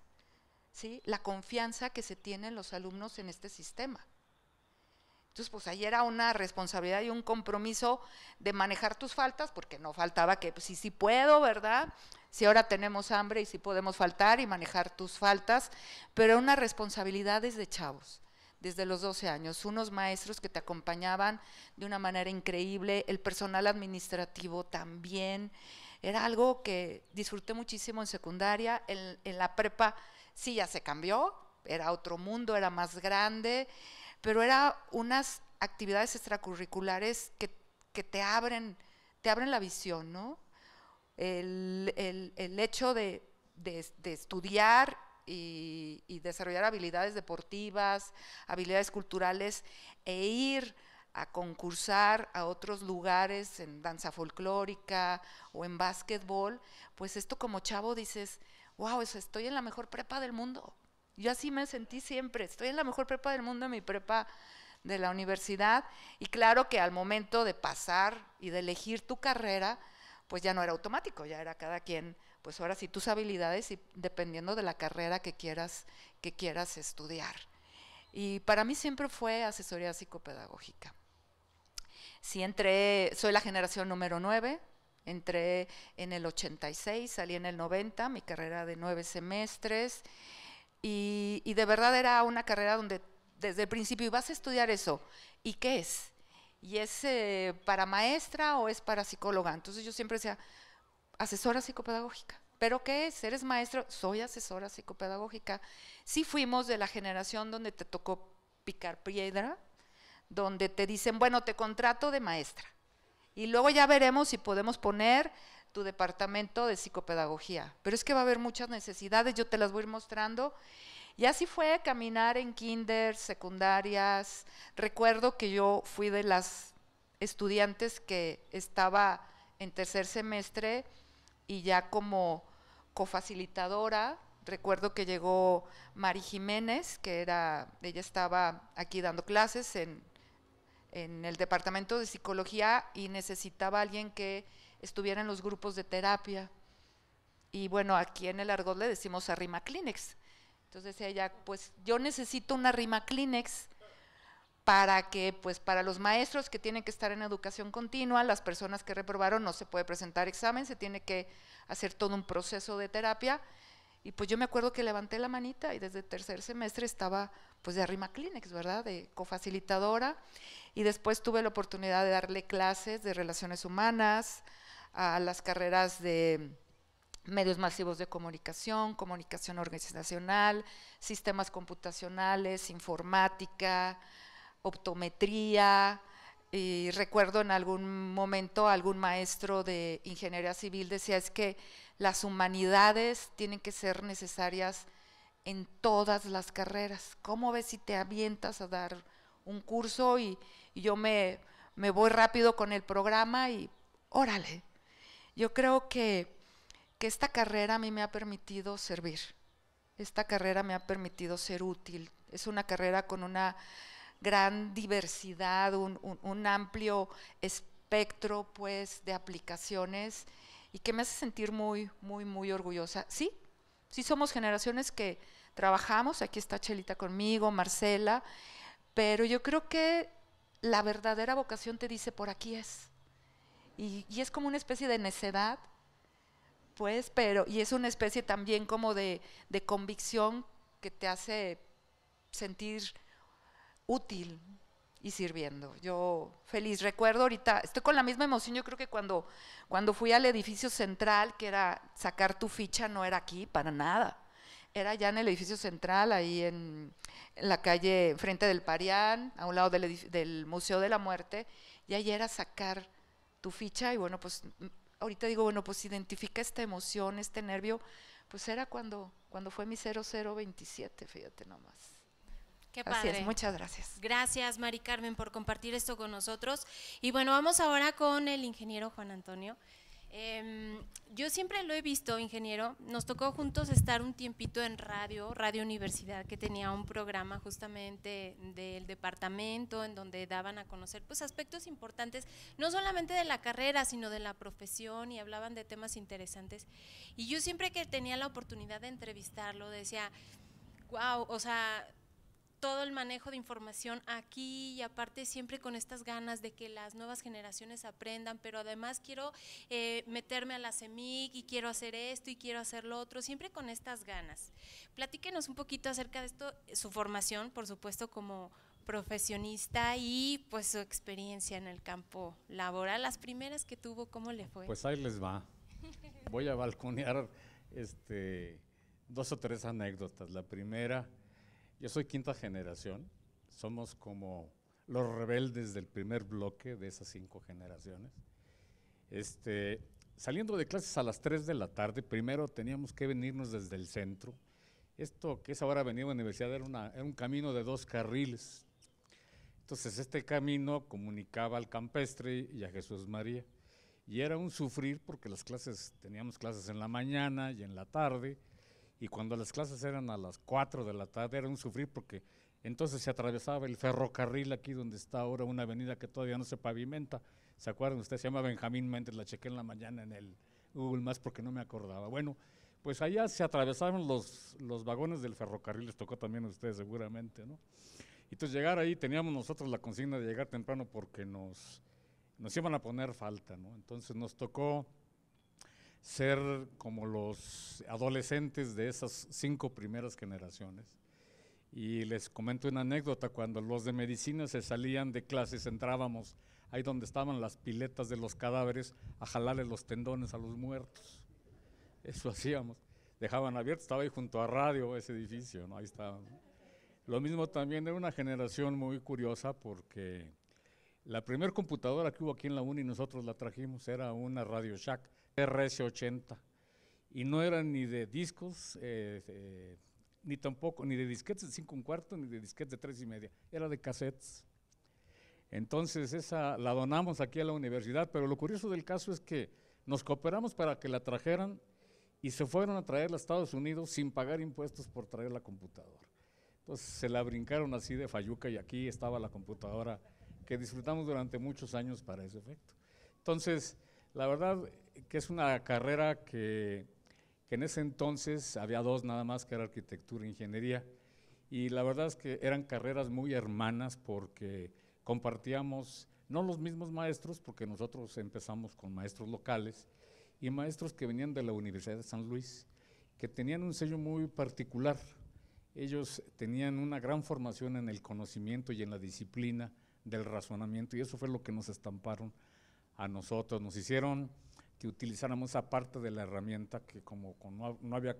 ¿sí? La confianza que se tienen los alumnos en este sistema. Entonces, pues ahí era una responsabilidad y un compromiso de manejar tus faltas, porque no faltaba que, pues, sí, sí puedo, ¿verdad? Si ahora tenemos hambre y si sí podemos faltar y manejar tus faltas, pero una responsabilidad de chavos desde los 12 años, unos maestros que te acompañaban de una manera increíble, el personal administrativo también. Era algo que disfruté muchísimo en secundaria, en, la prepa sí ya se cambió, era otro mundo, era más grande, pero era unas actividades extracurriculares que, te abren, te abren la visión, ¿no? El, hecho de, de estudiar y, desarrollar habilidades deportivas, habilidades culturales e ir a concursar a otros lugares en danza folclórica o en básquetbol, pues esto como chavo dices, wow, estoy en la mejor prepa del mundo. Yo así me sentí siempre, estoy en la mejor prepa del mundo, en mi prepa de la universidad, y claro que al momento de pasar y de elegir tu carrera, pues ya no era automático, ya era cada quien pues ahora sí tus habilidades y dependiendo de la carrera que quieras, que quieras estudiar. Y para mí siempre fue asesoría psicopedagógica. Sí, entré, soy la generación número 9, entré en el 86, salí en el 90, mi carrera de nueve semestres, y, de verdad era una carrera donde desde el principio ibas a estudiar eso, ¿y qué es? ¿Y es eh, para maestra o es para psicóloga? Entonces yo siempre decía, asesora psicopedagógica. ¿Pero qué es? ¿Eres maestro? Soy asesora psicopedagógica. Sí fuimos de la generación donde te tocó picar piedra, donde te dicen, bueno, te contrato de maestra. Y luego ya veremos si podemos poner tu departamento de psicopedagogía. Pero es que va a haber muchas necesidades, yo te las voy mostrando. Y así fue caminar en kinder, secundarias. Recuerdo que yo fui de las estudiantes que estaba en tercer semestre y ya como cofacilitadora, recuerdo que llegó Mari Jiménez, que era, ella estaba aquí dando clases en, el departamento de psicología y necesitaba alguien que estuviera en los grupos de terapia. Y bueno, aquí en el argot le decimos Rima Kleenex. Entonces ella, pues yo necesito una rima Clinex para que, pues, para los maestros que tienen que estar en educación continua, las personas que reprobaron no se puede presentar examen, se tiene que hacer todo un proceso de terapia. Y pues yo me acuerdo que levanté la manita y desde tercer semestre estaba pues de Arrima Clínex, ¿verdad? De cofacilitadora. Y después tuve la oportunidad de darle clases de relaciones humanas, a las carreras de medios masivos de comunicación, comunicación organizacional, sistemas computacionales, informática, optometría, y recuerdo en algún momento algún maestro de ingeniería civil decía es que las humanidades tienen que ser necesarias en todas las carreras. ¿Cómo ves si te avientas a dar un curso y, yo me, voy rápido con el programa y órale? Yo creo que, que esta carrera a mí me ha permitido servir, esta carrera me ha permitido ser útil, es una carrera con una gran diversidad, un, amplio espectro pues de aplicaciones y que me hace sentir muy, muy, muy orgullosa. Sí, sí somos generaciones que trabajamos, aquí está Chelita conmigo, Marcela, pero yo creo que la verdadera vocación te dice por aquí es. Y, es como una especie de necedad, pues, pero, y es una especie también como de, de convicción que te hace sentir útil y sirviendo. Yo feliz, recuerdo ahorita, estoy con la misma emoción, yo creo que cuando, cuando fui al edificio central, que era sacar tu ficha, no era aquí para nada. Era ya en el edificio central, ahí en, la calle frente del Parián, a un lado del, Museo de la Muerte, y ahí era sacar tu ficha y bueno, pues ahorita digo, bueno, pues identifica esta emoción, este nervio, pues era cuando, cuando fue mi 0027, fíjate nomás. Así muchas gracias. Gracias, Mari Carmen, por compartir esto con nosotros. Y bueno, vamos ahora con el ingeniero Juan Antonio. Em, yo siempre lo he visto, ingeniero. Nos tocó juntos estar un tiempito en radio, Radio Universidad, que tenía un programa justamente del departamento en donde daban a conocer pues aspectos importantes, no solamente de la carrera, sino de la profesión y hablaban de temas interesantes. Y yo siempre que tenía la oportunidad de entrevistarlo decía, wow, o sea, todo el manejo de información aquí y aparte siempre con estas ganas de que las nuevas generaciones aprendan, pero además quiero eh, meterme a la CEMIC y quiero hacer esto y quiero hacer lo otro, siempre con estas ganas. Platíquenos un poquito acerca de esto, su formación, por supuesto, como profesionista y pues su experiencia en el campo laboral, las primeras que tuvo, ¿cómo le fue? Pues ahí les va. Voy a balconear este, dos o tres anécdotas. La primera yo soy quinta generación, somos como los rebeldes del primer bloque de esas cinco generaciones. Este, saliendo de clases a las 3 de la tarde, primero teníamos que venirnos desde el centro. Esto que es ahora venido a la universidad era, era un camino de dos carriles. Entonces este camino comunicaba al campestre y a Jesús María. Y era un sufrir porque las clases, teníamos clases en la mañana y en la tarde, y cuando las clases eran a las 4 de la tarde era un sufrir porque entonces se atravesaba el ferrocarril aquí donde está ahora una avenida que todavía no se pavimenta. ¿Se acuerdan? Usted se llama Benjamín Méndez, la chequé en la mañana en el Google Maps porque no me acordaba. Bueno, pues allá se atravesaban los, los vagones del ferrocarril, les tocó también a ustedes seguramente, ¿no? Entonces llegar ahí teníamos nosotros la consigna de llegar temprano porque nos, nos iban a poner falta, ¿no? Entonces nos tocó ser como los adolescentes de esas cinco primeras generaciones. Y les comento una anécdota, cuando los de medicina se salían de clases, entrábamos ahí donde estaban las piletas de los cadáveres a jalarle los tendones a los muertos. Eso [LAUGHS] hacíamos. Dejaban abierto, estaba ahí junto a radio ese edificio, ¿no? ahí estaba. Lo mismo también era una generación muy curiosa porque la primera computadora que hubo aquí en la UNI nosotros la trajimos, era una Radio Shack RS80 y no eran ni de discos, eh, eh, ni tampoco, ni de disquetes de 5 un cuarto, ni de disquetes de 3 y media, era de cassettes. Entonces esa la donamos aquí a la universidad, pero lo curioso del caso es que nos cooperamos para que la trajeran y se fueron a traerla a Estados Unidos sin pagar impuestos por traer la computadora. Entonces se la brincaron así de fayuca y aquí estaba la computadora que disfrutamos durante muchos años para ese efecto. Entonces, la verdad, que es una carrera que, en ese entonces había dos nada más, que era arquitectura e ingeniería. Y la verdad es que eran carreras muy hermanas porque compartíamos, no los mismos maestros, porque nosotros empezamos con maestros locales y maestros que venían de la Universidad de San Luis, que tenían un sello muy particular. Ellos tenían una gran formación en el conocimiento y en la disciplina del razonamiento y eso fue lo que nos estamparon a nosotros. Nos hicieron que utilizáramos esa parte de la herramienta que como no, había,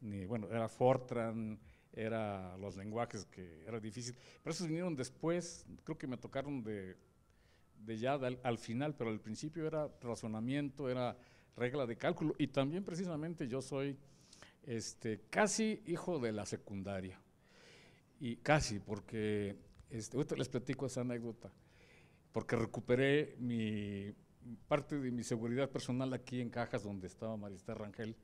ni bueno, era Fortran, era los lenguajes que era difícil, pero esos vinieron después, creo que me tocaron de, de ya al, final, pero al principio era razonamiento, era regla de cálculo y también precisamente yo soy este, casi hijo de la secundaria y casi porque, este, les platico esa anécdota, porque recuperé mi parte de mi seguridad personal aquí en Cajas, donde estaba Marista Rangel,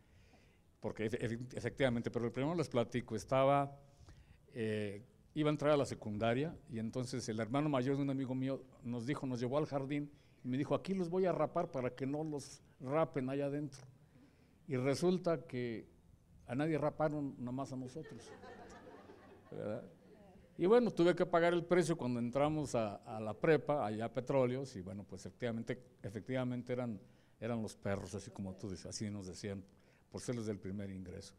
porque efectivamente, pero el primero les platico, estaba, eh, iba a entrar a la secundaria y entonces el hermano mayor de un amigo mío nos dijo, nos llevó al jardín y me dijo, aquí los voy a rapar para que no los rapen allá adentro. Y resulta que a nadie raparon, nomás a nosotros. ¿Verdad? Y bueno, tuve que pagar el precio cuando entramos a, la prepa, allá Petróleos, y bueno, pues efectivamente, efectivamente eran, eran los perros, así como tú dices, así nos decían, por ser los del primer ingreso.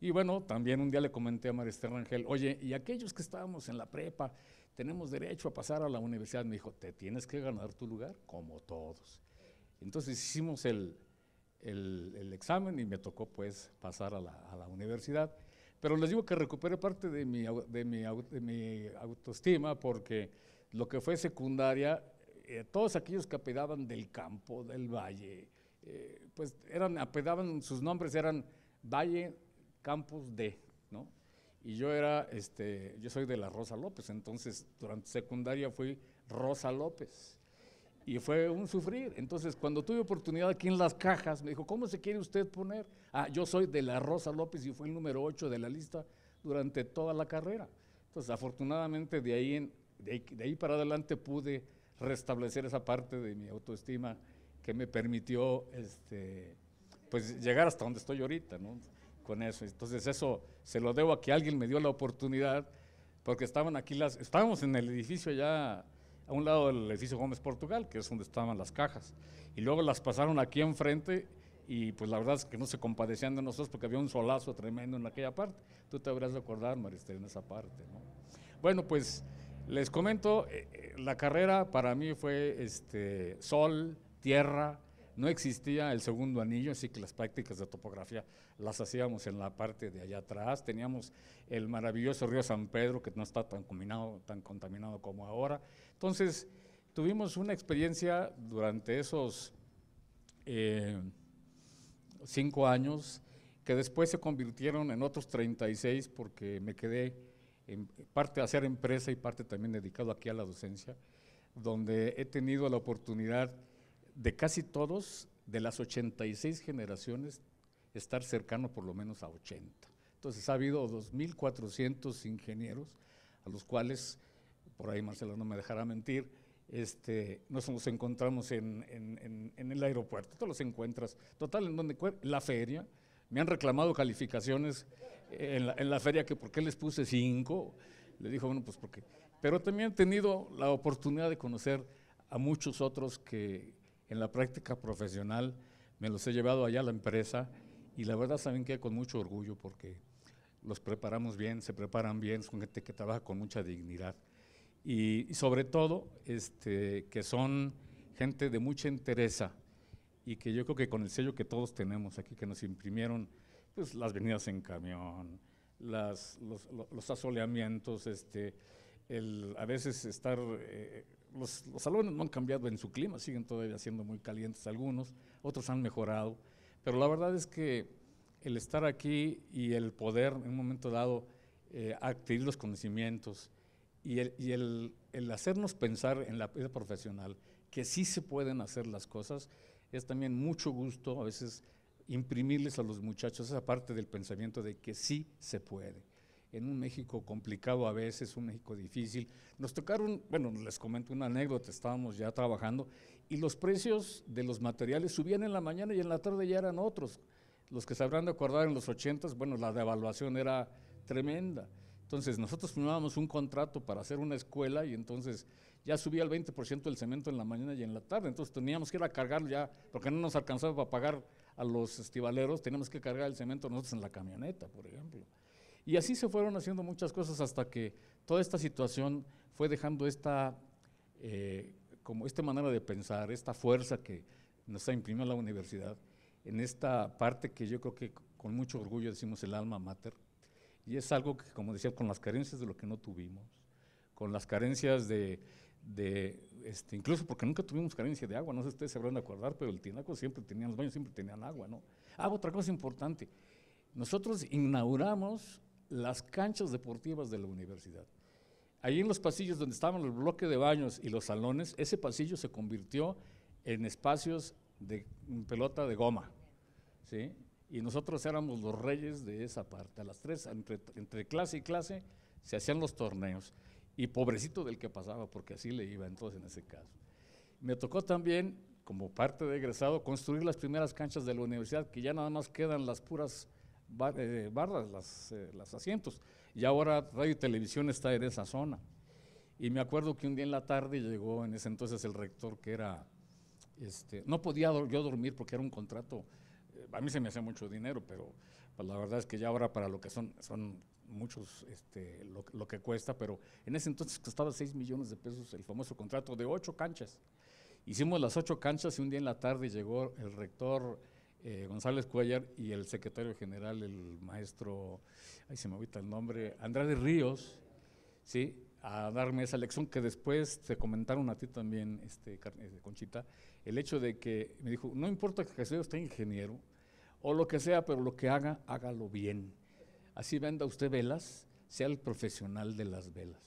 Y bueno, también un día le comenté a María Esther Rangel, oye, y aquellos que estábamos en la prepa, tenemos derecho a pasar a la universidad. Me dijo, te tienes que ganar tu lugar, como todos. Entonces hicimos el, examen y me tocó pues pasar a la, a la universidad. Pero les digo que recuperé parte de mi, de mi, de mi autoestima porque lo que fue secundaria, eh, todos aquellos que apedaban del campo, del valle, eh, pues eran, apedaban, sus nombres eran Valle Campos D, ¿no? Y yo era, este, yo soy de la Rosa López, entonces durante secundaria fui Rosa López. Y fue un sufrir. Entonces, cuando tuve oportunidad aquí en las cajas, me dijo, ¿cómo se quiere usted poner? Ah, yo soy de la Rosa López y fue el número 8 de la lista durante toda la carrera. Entonces, afortunadamente, de ahí, en, de, ahí para adelante pude restablecer esa parte de mi autoestima que me permitió este, pues, llegar hasta donde estoy ahorita, ¿no? Con eso. Entonces, eso se lo debo a que alguien me dio la oportunidad, porque estaban aquí las, estábamos en el edificio ya a un lado del edificio Gómez Portugal, que es donde estaban las cajas. Y luego las pasaron aquí enfrente y pues la verdad es que no se compadecían de nosotros porque había un solazo tremendo en aquella parte. Tú te habrás de acordar, Maristel, en esa parte. Bueno, pues les comento, eh, eh, la carrera para mí fue este, sol, tierra, no existía el segundo anillo, así que las prácticas de topografía las hacíamos en la parte de allá atrás. Teníamos el maravilloso río San Pedro, que no está tan contaminado, tan contaminado como ahora. Entonces, tuvimos una experiencia durante esos eh, cinco años que después se convirtieron en otros 36 porque me quedé en parte a hacer empresa y parte también dedicado aquí a la docencia, donde he tenido la oportunidad de casi todos, de las 86 generaciones, estar cercano por lo menos a 80. Entonces ha habido 2.400 ingenieros a los cuales, por ahí Marcelo no me dejará mentir, este, nos, nos encontramos en, en, el aeropuerto, tú los encuentras, total, en donde la feria, me han reclamado calificaciones eh, en la, feria que por qué les puse 5, le dijo, bueno, pues porque, pero también he tenido la oportunidad de conocer a muchos otros que, en la práctica profesional, me los he llevado allá a la empresa y la verdad saben que con mucho orgullo porque los preparamos bien, se preparan bien, son gente que trabaja con mucha dignidad y, sobre todo este, que son gente de mucha entereza y que yo creo que con el sello que todos tenemos aquí, que nos imprimieron pues, las venidas en camión, los, asoleamientos, este, a veces estar... Eh, los, los, salones no han cambiado en su clima, siguen todavía siendo muy calientes algunos, otros han mejorado, pero la verdad es que el estar aquí y el poder en un momento dado eh, adquirir los conocimientos y, el, el, hacernos pensar en la vida profesional, que sí se pueden hacer las cosas, es también mucho gusto a veces imprimirles a los muchachos esa parte del pensamiento de que sí se puede en un México complicado a veces, un México difícil. Nos tocaron, bueno, les comento una anécdota, estábamos ya trabajando y los precios de los materiales subían en la mañana y en la tarde ya eran otros. Los que se habrán de acordar en los 80, bueno, la devaluación era tremenda. Entonces nosotros firmábamos un contrato para hacer una escuela y entonces ya subía el 20% del cemento en la mañana y en la tarde. Entonces teníamos que ir a cargarlo ya, porque no nos alcanzaba para pagar a los estivaleros, teníamos que cargar el cemento nosotros en la camioneta, por ejemplo. Y así se fueron haciendo muchas cosas hasta que toda esta situación fue dejando esta, eh, como esta manera de pensar, esta fuerza que nos ha imprimido la universidad, en esta parte que yo creo que con mucho orgullo decimos el alma mater. Y es algo que, como decía, con las carencias de lo que no tuvimos, con las carencias de, este, incluso porque nunca tuvimos carencia de agua, no sé si ustedes se habrán de acordar, pero el Tinaco siempre tenía, los baños siempre tenían agua, ¿no? Ah, otra cosa importante, nosotros inauguramos las canchas deportivas de la universidad. Allí en los pasillos donde estaban los bloques de baños y los salones, ese pasillo se convirtió en espacios de pelota de goma. Y nosotros éramos los reyes de esa parte. A las tres, entre clase y clase, se hacían los torneos. Y pobrecito del que pasaba, porque así le iba entonces en ese caso. Me tocó también, como parte de egresado, construir las primeras canchas de la universidad, que ya nada más quedan las puras eh, barras, eh, las, asientos. Y ahora radio y televisión está en esa zona. Y me acuerdo que un día en la tarde llegó en ese entonces el rector que era, este, no podía yo dormir porque era un contrato, eh, a mí se me hace mucho dinero, pero pues, la verdad es que ya ahora para lo que son, son muchos, este, lo, que cuesta, pero en ese entonces costaba 6 millones de pesos el famoso contrato de ocho canchas. Hicimos las ocho canchas y un día en la tarde llegó el rector eh, González Cuellar y el secretario general, el maestro, ahí se me ahorita el nombre, Andrade Ríos, ¿sí? a darme esa lección que después se comentaron a ti también, este, eh, Conchita, el hecho de que me dijo, no importa que sea usted ingeniero o lo que sea, pero lo que haga, hágalo bien. Así venda usted velas, sea el profesional de las velas.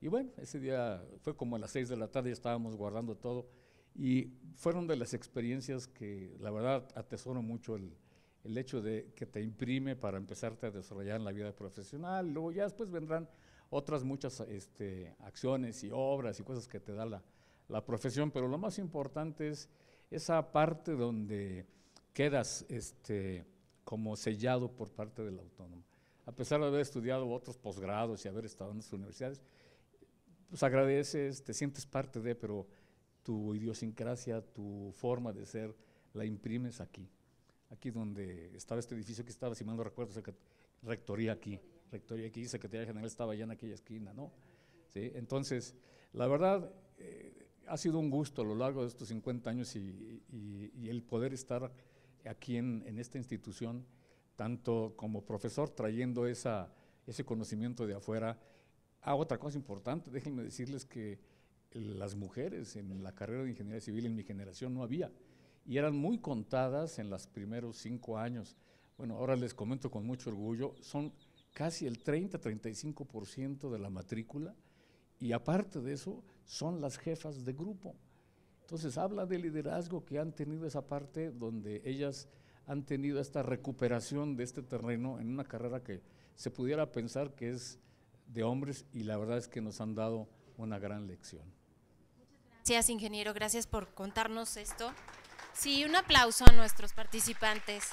Y bueno, ese día fue como a las seis de la tarde, estábamos guardando todo y fueron de las experiencias que la verdad atesoro mucho el, el hecho de que te imprime para empezarte a desarrollar en la vida profesional. Luego ya después vendrán otras muchas este, acciones y obras y cosas que te da la, la, profesión, pero lo más importante es esa parte donde quedas este, como sellado por parte del autónomo. A pesar de haber estudiado otros posgrados y haber estado en las universidades, pues agradeces, te sientes parte de, pero tu idiosincrasia, tu forma de ser, la imprimes aquí. Aquí donde estaba este edificio que estaba, si mal no recuerdo, rectoría aquí, rectoría aquí, secretaría general estaba allá en aquella esquina, ¿no? ¿Sí? Entonces, la verdad, eh, ha sido un gusto a lo largo de estos 50 años y, el poder estar aquí en, esta institución, tanto como profesor trayendo ese conocimiento de afuera. a otra cosa importante, déjenme decirles que las mujeres en la carrera de ingeniería civil en mi generación no había y eran muy contadas en los primeros cinco años. Bueno, ahora les comento con mucho orgullo, son casi el 30-35% de la matrícula y aparte de eso son las jefas de grupo. Entonces habla de liderazgo que han tenido esa parte donde ellas han tenido esta recuperación de este terreno en una carrera que se pudiera pensar que es de hombres y la verdad es que nos han dado una gran lección. Gracias, ingeniero. Gracias por contarnos esto. Sí, un aplauso a nuestros participantes.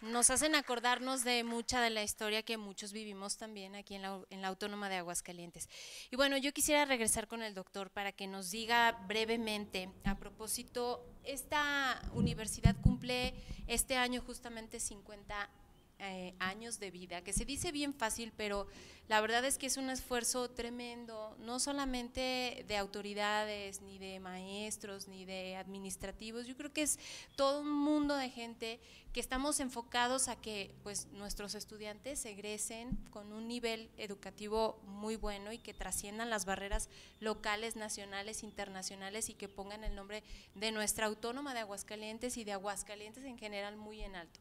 Nos hacen acordarnos de mucha de la historia que muchos vivimos también aquí en la, Autónoma de Aguascalientes. Y bueno, yo quisiera regresar con el doctor para que nos diga brevemente, a propósito, esta universidad cumple este año justamente 50 años. Eh, años de vida, que se dice bien fácil, pero la verdad es que es un esfuerzo tremendo, no solamente de autoridades, ni de maestros, ni de administrativos, yo creo que es todo un mundo de gente que estamos enfocados a que pues, nuestros estudiantes egresen con un nivel educativo muy bueno y que trasciendan las barreras locales, nacionales, internacionales y que pongan el nombre de nuestra autónoma de Aguascalientes y de Aguascalientes en general muy en alto.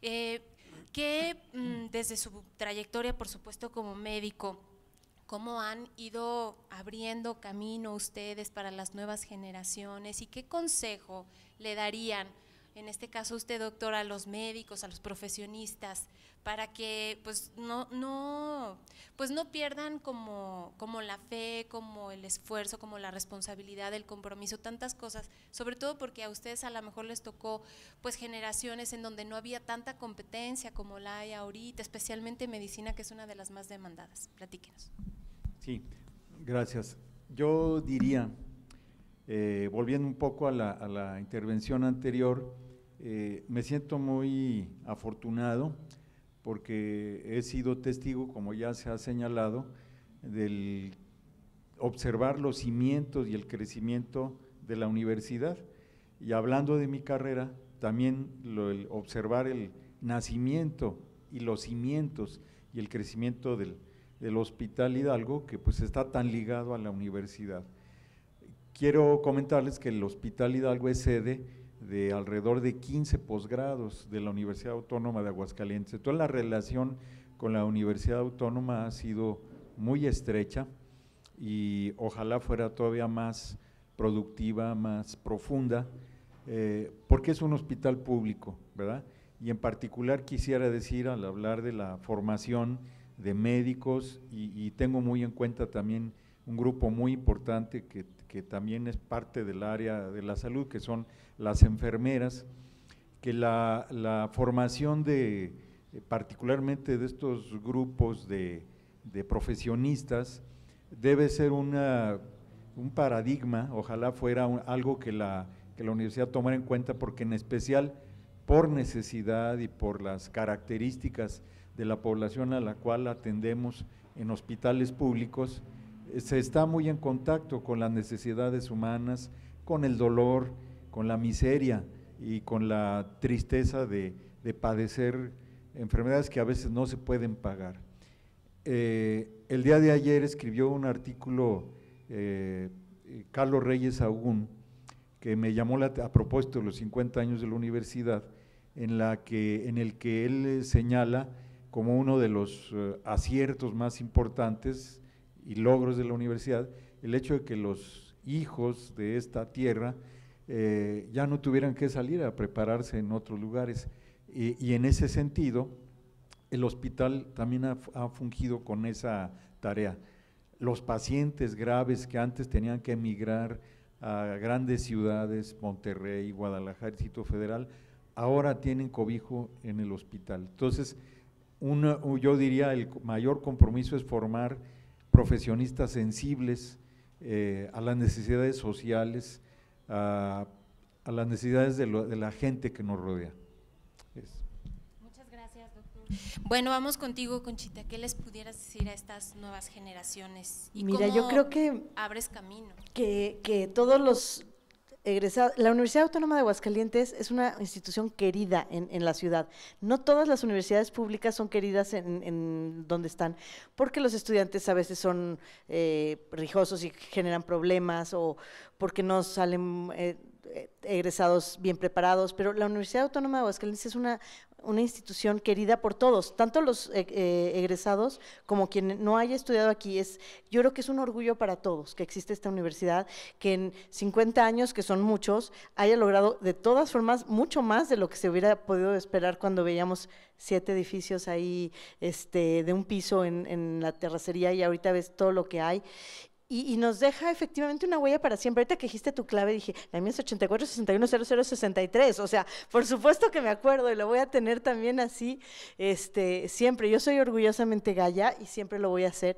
Eh, que mm, desde su trayectoria, por supuesto, como médico, cómo han ido abriendo camino ustedes para las nuevas generaciones y qué consejo le darían, en este caso usted doctor, a los médicos, a los profesionistas, para que pues no, no, pues no pierdan como, como la fe, como el esfuerzo, como la responsabilidad, el compromiso, tantas cosas, sobre todo porque a ustedes a lo mejor les tocó pues generaciones en donde no había tanta competencia como la hay ahorita, especialmente medicina que es una de las más demandadas. Platíquenos. Sí, gracias. Yo diría, eh, volviendo un poco a la, intervención anterior, eh, me siento muy afortunado porque he sido testigo, como ya se ha señalado, del observar los cimientos y el crecimiento de la universidad. Y hablando de mi carrera, también observar el nacimiento y los cimientos y el crecimiento del, del Hospital Hidalgo, que pues está tan ligado a la universidad. Quiero comentarles que el Hospital Hidalgo es sede de alrededor de 15 posgrados de la Universidad Autónoma de Aguascalientes. toda la relación con la Universidad Autónoma ha sido muy estrecha y ojalá fuera todavía más productiva, más profunda, eh, porque es un hospital público, ¿verdad? Y en particular quisiera decir al hablar de la formación de médicos y, y tengo muy en cuenta también un grupo muy importante que que también es parte del área de la salud, que son las enfermeras, que la, formación de, eh, particularmente de estos grupos de, profesionistas, debe ser un paradigma, ojalá fuera algo que la, que la universidad tomara en cuenta, porque en especial por necesidad y por las características de la población a la cual atendemos en hospitales públicos, se está muy en contacto con las necesidades humanas, con el dolor, con la miseria y con la tristeza de, padecer enfermedades que a veces no se pueden pagar. Eh, el día de ayer escribió un artículo eh, Carlos Reyes Aún, que me llamó a propósito de los 50 años de la universidad, en, la que, en el que él señala como uno de los eh, aciertos más importantes y logros de la universidad, el hecho de que los hijos de esta tierra eh, ya no tuvieran que salir a prepararse en otros lugares. y en ese sentido, el hospital también ha, fungido con esa tarea. Los pacientes graves que antes tenían que emigrar a grandes ciudades, Monterrey, Guadalajara, sitio Federal, ahora tienen cobijo en el hospital. Entonces, yo diría el mayor compromiso es formar profesionistas sensibles eh, a las necesidades sociales, a, las necesidades de, la gente que nos rodea. Muchas gracias, doctor. Bueno, vamos contigo, Conchita. ¿Qué les pudieras decir a estas nuevas generaciones? ¿Y Mira, yo creo que abres camino. que todos los la Universidad Autónoma de Aguascalientes es una institución querida en, la ciudad. No todas las universidades públicas son queridas en, donde están, porque los estudiantes a veces son eh, rijosos y generan problemas o porque no salen... Eh, egresados bien preparados, pero la Universidad Autónoma de Aguascalientes es una una institución querida por todos, tanto los eh, eh, egresados como quien no haya estudiado aquí. Es, yo creo que es un orgullo para todos que existe esta universidad, que en 50 años, que son muchos, haya logrado de todas formas mucho más de lo que se hubiera podido esperar cuando veíamos siete edificios ahí este, de un piso en, en la terracería y ahorita ves todo lo que hay. Y, nos deja efectivamente una huella para siempre. Ahorita que dijiste tu clave, dije, la mía es 84 O sea, por supuesto que me acuerdo y lo voy a tener también así este, siempre. Yo soy orgullosamente gaya y siempre lo voy a hacer.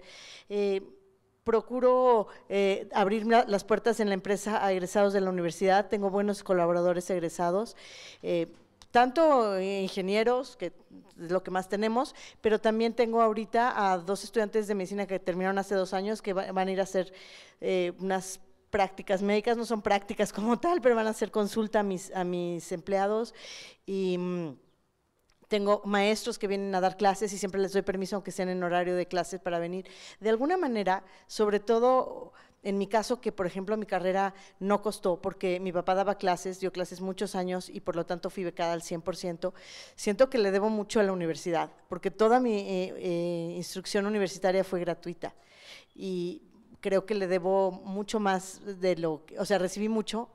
Eh, procuro eh, abrir las puertas en la empresa a egresados de la universidad. Tengo buenos colaboradores egresados. Eh, tanto eh, ingenieros, que es lo que más tenemos, pero también tengo ahorita a dos estudiantes de medicina que terminaron hace dos años que van a ir a hacer eh, unas prácticas médicas, no son prácticas como tal, pero van a hacer consulta a mis, a mis empleados y mm, tengo maestros que vienen a dar clases y siempre les doy permiso, aunque sean en horario de clases, para venir. De alguna manera, sobre todo en mi caso, que por ejemplo mi carrera no costó porque mi papá daba clases, dio clases muchos años y por lo tanto fui becada al 100%, siento que le debo mucho a la universidad, porque toda mi eh, eh, instrucción universitaria fue gratuita. Y creo que le debo mucho más de lo que, o sea, recibí mucho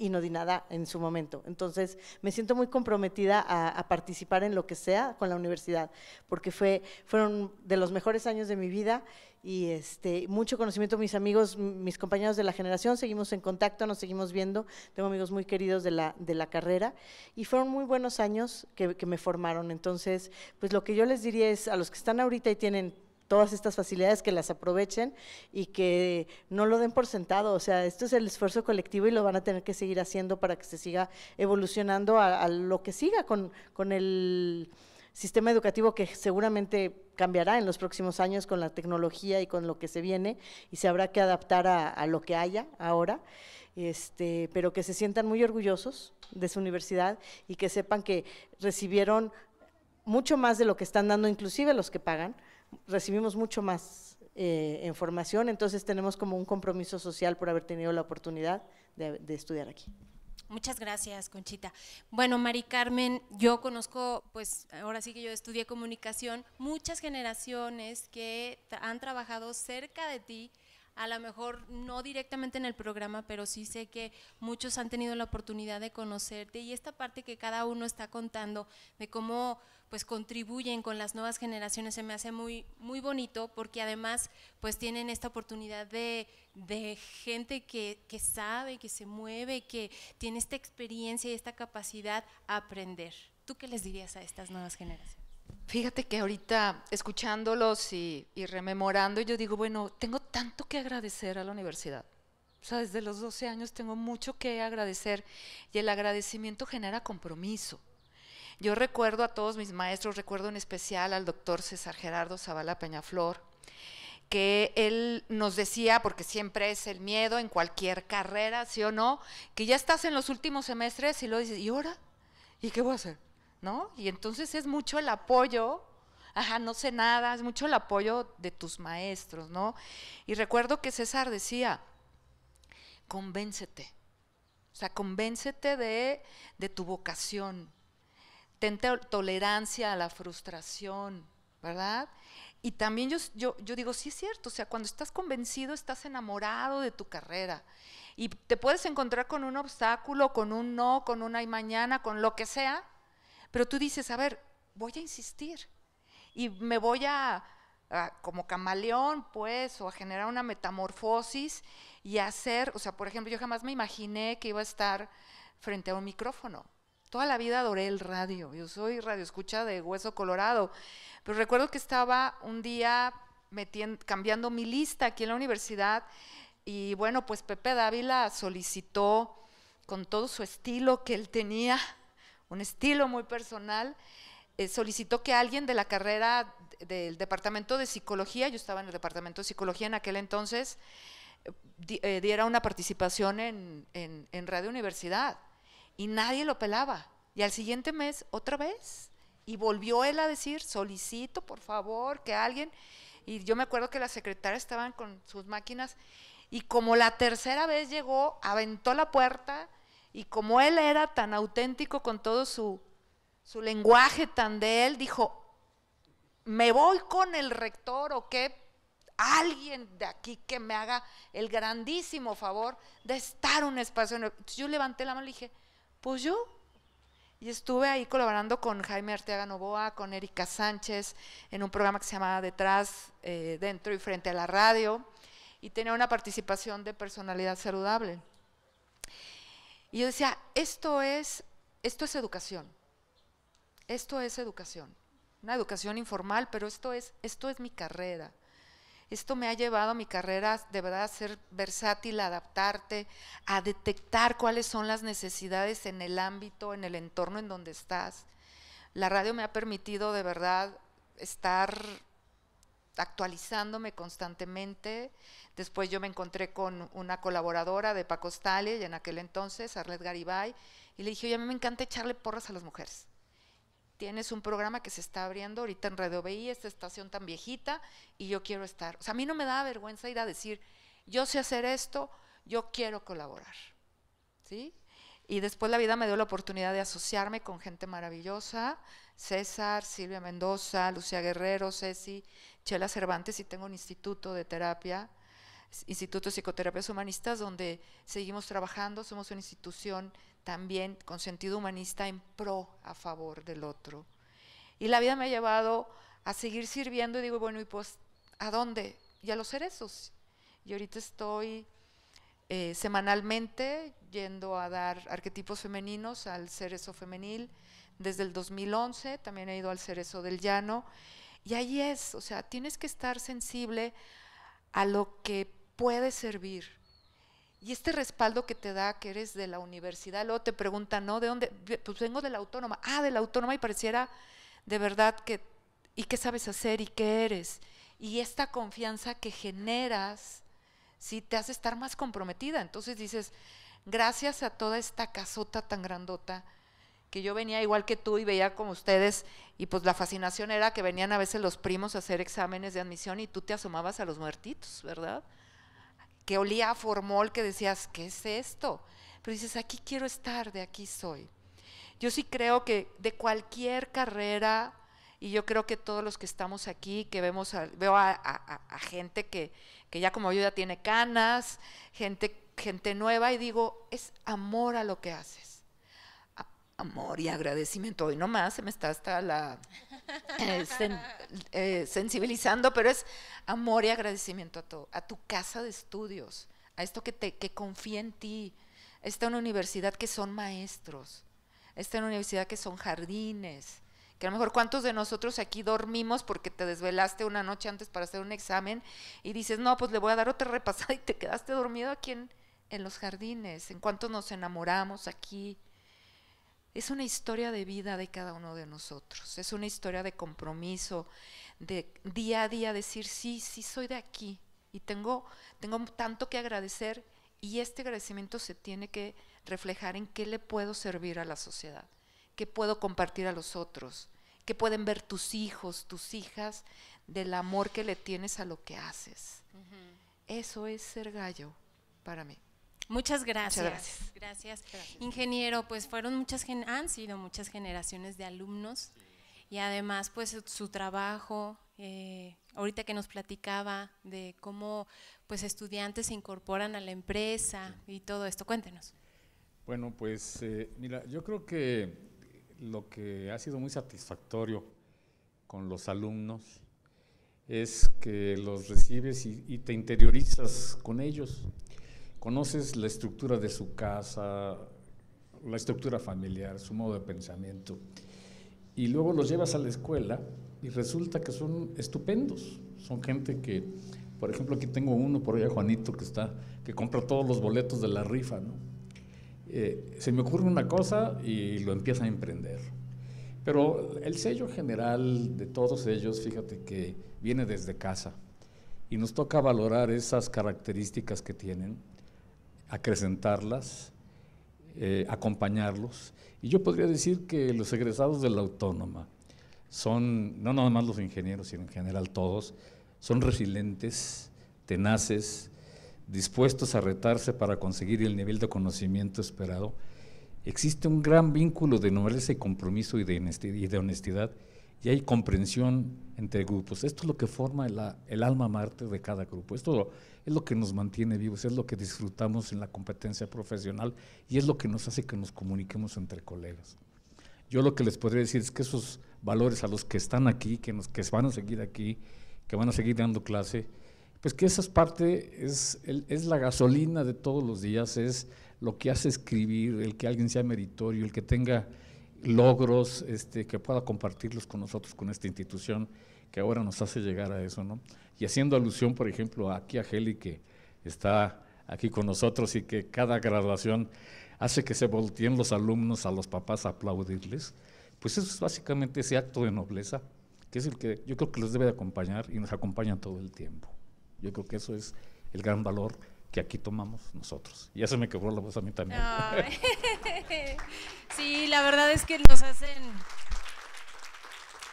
y no di nada en su momento. Entonces, me siento muy comprometida a, participar en lo que sea con la universidad, porque fue, fueron de los mejores años de mi vida y este, mucho conocimiento. Mis amigos, mis compañeros de la generación, seguimos en contacto, nos seguimos viendo. Tengo amigos muy queridos de la, de la carrera y fueron muy buenos años que, que me formaron. Entonces, pues lo que yo les diría es a los que están ahorita y tienen todas estas facilidades, que las aprovechen y que no lo den por sentado. O sea, esto es el esfuerzo colectivo y lo van a tener que seguir haciendo para que se siga evolucionando a, lo que siga con, el sistema educativo que seguramente cambiará en los próximos años con la tecnología y con lo que se viene y se habrá que adaptar a, lo que haya ahora, este, pero que se sientan muy orgullosos de su universidad y que sepan que recibieron mucho más de lo que están dando inclusive los que pagan, recibimos mucho más eh, información, entonces tenemos como un compromiso social por haber tenido la oportunidad de, de estudiar aquí. Muchas gracias, Conchita. Bueno, Mari Carmen, yo conozco, pues ahora sí que yo estudié comunicación, muchas generaciones que han trabajado cerca de ti, a lo mejor no directamente en el programa, pero sí sé que muchos han tenido la oportunidad de conocerte y esta parte que cada uno está contando de cómo pues contribuyen con las nuevas generaciones se me hace muy, muy bonito porque además pues tienen esta oportunidad de, gente que, sabe, que se mueve, que tiene esta experiencia y esta capacidad a aprender. ¿Tú qué les dirías a estas nuevas generaciones? Fíjate que ahorita escuchándolos y, y rememorando, yo digo, bueno, tengo tanto que agradecer a la universidad. O sea, desde los 12 años tengo mucho que agradecer y el agradecimiento genera compromiso. Yo recuerdo a todos mis maestros, recuerdo en especial al doctor César Gerardo Zavala Peñaflor, que él nos decía, porque siempre es el miedo en cualquier carrera, sí o no, que ya estás en los últimos semestres y lo dices, ¿y ahora? ¿Y qué voy a hacer? ¿No? Y entonces es mucho el apoyo ajá, no sé nada, es mucho el apoyo de tus maestros, ¿no? Y recuerdo que César decía, convéncete, o sea, convéncete de, de tu vocación, tente tolerancia a la frustración, ¿verdad? Y también yo, yo, digo, sí es cierto, o sea, cuando estás convencido, estás enamorado de tu carrera y te puedes encontrar con un obstáculo, con un no, con un y mañana, con lo que sea, pero tú dices, a ver, voy a insistir y me voy a, a como camaleón, pues, o a generar una metamorfosis y hacer, o sea, por ejemplo, yo jamás me imaginé que iba a estar frente a un micrófono. Toda la vida adoré el radio. Yo soy radioescucha de Hueso Colorado. Pero recuerdo que estaba un día cambiando mi lista aquí en la universidad y bueno, pues Pepe Dávila solicitó con todo su estilo que él tenía, un estilo muy personal, eh, solicitó que alguien de la carrera del departamento de psicología, yo estaba en el departamento de psicología en aquel entonces, eh, eh, diera una participación en Radio Universidad y nadie lo pelaba. Y al siguiente mes, otra vez. Y volvió él a decir, solicito, por favor, que alguien... Y yo me acuerdo que las secretarias estaban con sus máquinas y como la tercera vez llegó, aventó la puerta y como él era tan auténtico con todo su, lenguaje tan de él, dijo, me voy con el rector o que alguien de aquí que me haga el grandísimo favor de estar un espacio. yo levanté la mano y dije, pues yo. Y estuve ahí colaborando con Jaime Arteaga Novoa, con Erika Sánchez, en un programa que se llamaba Detrás, eh, Dentro y Frente a la Radio, y tenía una participación de personalidad saludable. Y yo decía, esto es, esto es educación. Esto es educación. Una educación informal, pero esto esto es mi carrera. Esto me ha llevado a mi carrera de verdad a ser versátil, a adaptarte, a detectar cuáles son las necesidades en el ámbito, en el entorno en donde estás. La radio me ha permitido de verdad estar actualizándome constantemente. Después yo me encontré con una colaboradora de Paco Stalle, y en aquel entonces, Arlet Garibay, y le dije, oye, a mí me encanta echarle porras a las mujeres tienes un programa que se está abriendo ahorita en Radio BI, esta estación tan viejita, y yo quiero estar. O sea, a mí no me da vergüenza ir a decir, yo sé hacer esto, yo quiero colaborar. ¿Sí? Y después la vida me dio la oportunidad de asociarme con gente maravillosa, César, Silvia Mendoza, Lucía Guerrero, Ceci, Chela Cervantes, y tengo un instituto de terapia, Instituto de Psicoterapias Humanistas, donde seguimos trabajando, somos una institución también con sentido humanista en pro, a favor del otro. Y la vida me ha llevado a seguir sirviendo y digo, bueno, ¿y pues a dónde? Y a los cerezos. Y ahorita estoy eh, semanalmente yendo a dar arquetipos femeninos al cerezo femenil. Desde el 2011 también he ido al cerezo del llano. Y ahí es, o sea, tienes que estar sensible a lo que puede servir y este respaldo que te da que eres de la universidad, luego te preguntan, ¿no? ¿De dónde? Pues vengo de la autónoma. Ah, de la autónoma y pareciera de verdad que, ¿y qué sabes hacer y qué eres? Y esta confianza que generas, ¿sí? Te hace estar más comprometida. Entonces dices, gracias a toda esta casota tan grandota, que yo venía igual que tú y veía como ustedes, y pues la fascinación era que venían a veces los primos a hacer exámenes de admisión y tú te asomabas a los muertitos, ¿verdad? que olía a formol, que decías, ¿qué es esto? Pero dices, aquí quiero estar, de aquí soy. Yo sí creo que de cualquier carrera, y yo creo que todos los que estamos aquí, que vemos, veo a, gente que, ya como yo ya tiene canas, gente, gente nueva, y digo, es amor a lo que haces amor y agradecimiento. Hoy nomás se me está hasta la eh, eh, sensibilizando, pero es amor y agradecimiento a, todo, a tu casa de estudios, a esto que, te, que confía en ti. Está una universidad que son maestros, esta una universidad que son jardines, que a lo mejor cuántos de nosotros aquí dormimos porque te desvelaste una noche antes para hacer un examen y dices, no, pues le voy a dar otra repasada y te quedaste dormido aquí en, en los jardines, en cuántos nos enamoramos aquí es una historia de vida de cada uno de nosotros, es una historia de compromiso, de día a día decir, sí, sí soy de aquí y tengo, tengo tanto que agradecer y este agradecimiento se tiene que reflejar en qué le puedo servir a la sociedad, qué puedo compartir a los otros, qué pueden ver tus hijos, tus hijas, del amor que le tienes a lo que haces. Eso es ser gallo para mí. Muchas gracias. gracias. Ingeniero, pues fueron muchas han sido muchas generaciones de alumnos y además pues su trabajo, eh, ahorita que nos platicaba de cómo pues estudiantes se incorporan a la empresa y todo esto, cuéntenos. Bueno, pues eh, mira, yo creo que lo que ha sido muy satisfactorio con los alumnos es que los recibes y te interiorizas con ellos conoces la estructura de su casa, la estructura familiar, su modo de pensamiento, y luego los llevas a la escuela y resulta que son estupendos, son gente que, por ejemplo, aquí tengo uno por allá, Juanito, que está, que compra todos los boletos de la rifa, ¿no? Eh, se me ocurre una cosa y lo empieza a emprender. Pero el sello general de todos ellos, fíjate que viene desde casa y nos toca valorar esas características que tienen acrecentarlas, eh, acompañarlos. Y yo podría decir que los egresados de la autónoma son, no nada más los ingenieros, sino en general todos, son resilientes, tenaces, dispuestos a retarse para conseguir el nivel de conocimiento esperado. Existe un gran vínculo de nobleza y compromiso y de honestidad y hay comprensión entre grupos. Esto es lo que forma el, alma marte de cada grupo. Esto es lo que nos mantiene vivos, es lo que disfrutamos en la competencia profesional y es lo que nos hace que nos comuniquemos entre colegas. Yo lo que les podría decir es que esos valores a los que están aquí, que, nos, que van a seguir aquí, que van a seguir dando clase, pues que esa parte es, es la gasolina de todos los días, es lo que hace escribir, el que alguien sea meritorio, el que tenga logros, este, que pueda compartirlos con nosotros, con esta institución que ahora nos hace llegar a eso, ¿no? y haciendo alusión, por ejemplo, aquí a Heli, que está aquí con nosotros y que cada graduación hace que se volteen los alumnos a los papás a aplaudirles, pues eso es básicamente ese acto de nobleza, que es el que yo creo que los debe de acompañar y nos acompaña todo el tiempo. Yo creo que eso es el gran valor que aquí tomamos nosotros. Y ya se me quebró la voz a mí también. [LAUGHS] Sí, la verdad es que nos hacen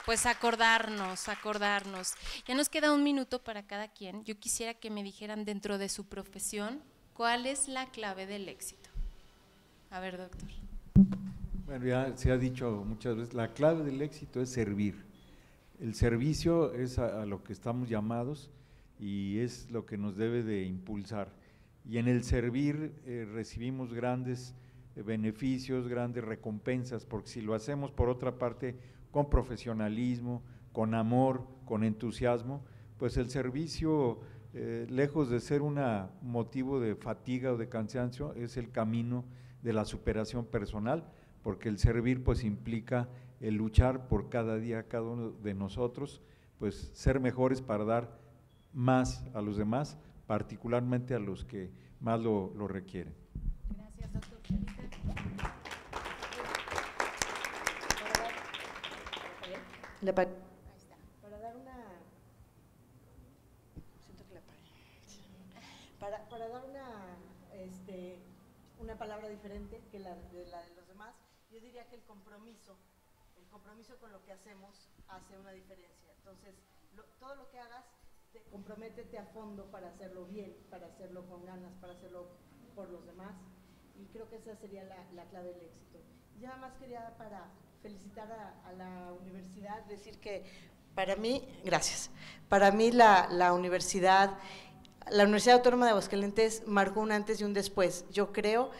pues acordarnos, acordarnos. Ya nos queda un minuto para cada quien. Yo quisiera que me dijeran dentro de su profesión cuál es la clave del éxito. A ver, doctor. Bueno, ya se ha dicho muchas veces, la clave del éxito es servir. El servicio es a, lo que estamos llamados y es lo que nos debe de impulsar. Y en el servir eh, recibimos grandes eh, beneficios, grandes recompensas, porque si lo hacemos por otra parte con profesionalismo, con amor, con entusiasmo, pues el servicio, eh, lejos de ser un motivo de fatiga o de cansancio, es el camino de la superación personal, porque el servir pues implica el luchar por cada día, cada uno de nosotros, pues ser mejores para dar más a los demás, particularmente a los que más lo, lo requieren. Gracias, Para dar una. Siento que la para, dar una, este, una palabra diferente que la de, la de los demás, yo diría que el compromiso, el compromiso con lo que hacemos hace una diferencia. Entonces, todo lo que hagas, te, comprométete a fondo para hacerlo bien, para hacerlo con ganas, para hacerlo por los demás. Y creo que esa sería la, la clave del éxito. Ya más quería para felicitar a, la universidad, decir que para mí, gracias, para mí la, la universidad, la Universidad Autónoma de Aguascalientes marcó un antes y un después. Yo creo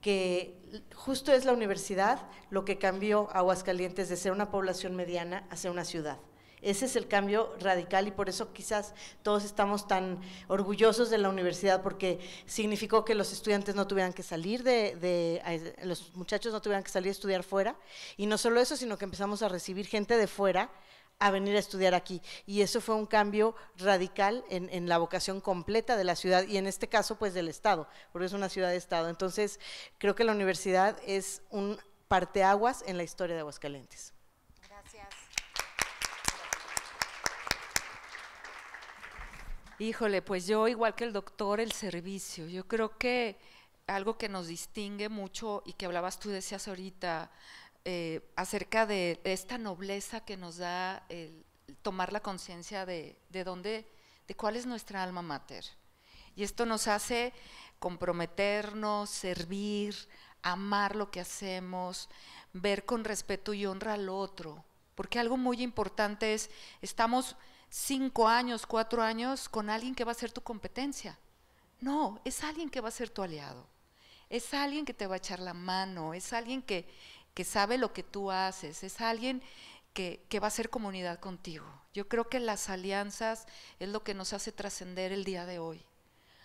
que justo es la universidad lo que cambió a Aguascalientes de ser una población mediana a ser una ciudad. Ese es el cambio radical y por eso quizás todos estamos tan orgullosos de la universidad porque significó que los estudiantes no tuvieran que salir de, los muchachos no tuvieran que salir a estudiar fuera y no solo eso, sino que empezamos a recibir gente de fuera a venir a estudiar aquí. Y eso fue un cambio radical en, en, la vocación completa de la ciudad y en este caso pues del Estado, porque es una ciudad de Estado. Entonces creo que la universidad es un parteaguas en la historia de Aguascalientes. Híjole, pues yo igual que el doctor, el servicio. Yo creo que algo que nos distingue mucho y que hablabas tú, decías ahorita, eh, acerca de esta nobleza que nos da el tomar la conciencia de, de dónde, de cuál es nuestra alma mater. Y esto nos hace comprometernos, servir, amar lo que hacemos, ver con respeto y honra al otro. Porque algo muy importante es, estamos cinco años, cuatro años con alguien que va a ser tu competencia. No, es alguien que va a ser tu aliado. Es alguien que te va a echar la mano, es alguien que, que sabe lo que tú haces, es alguien que, que, va a ser comunidad contigo. Yo creo que las alianzas es lo que nos hace trascender el día de hoy.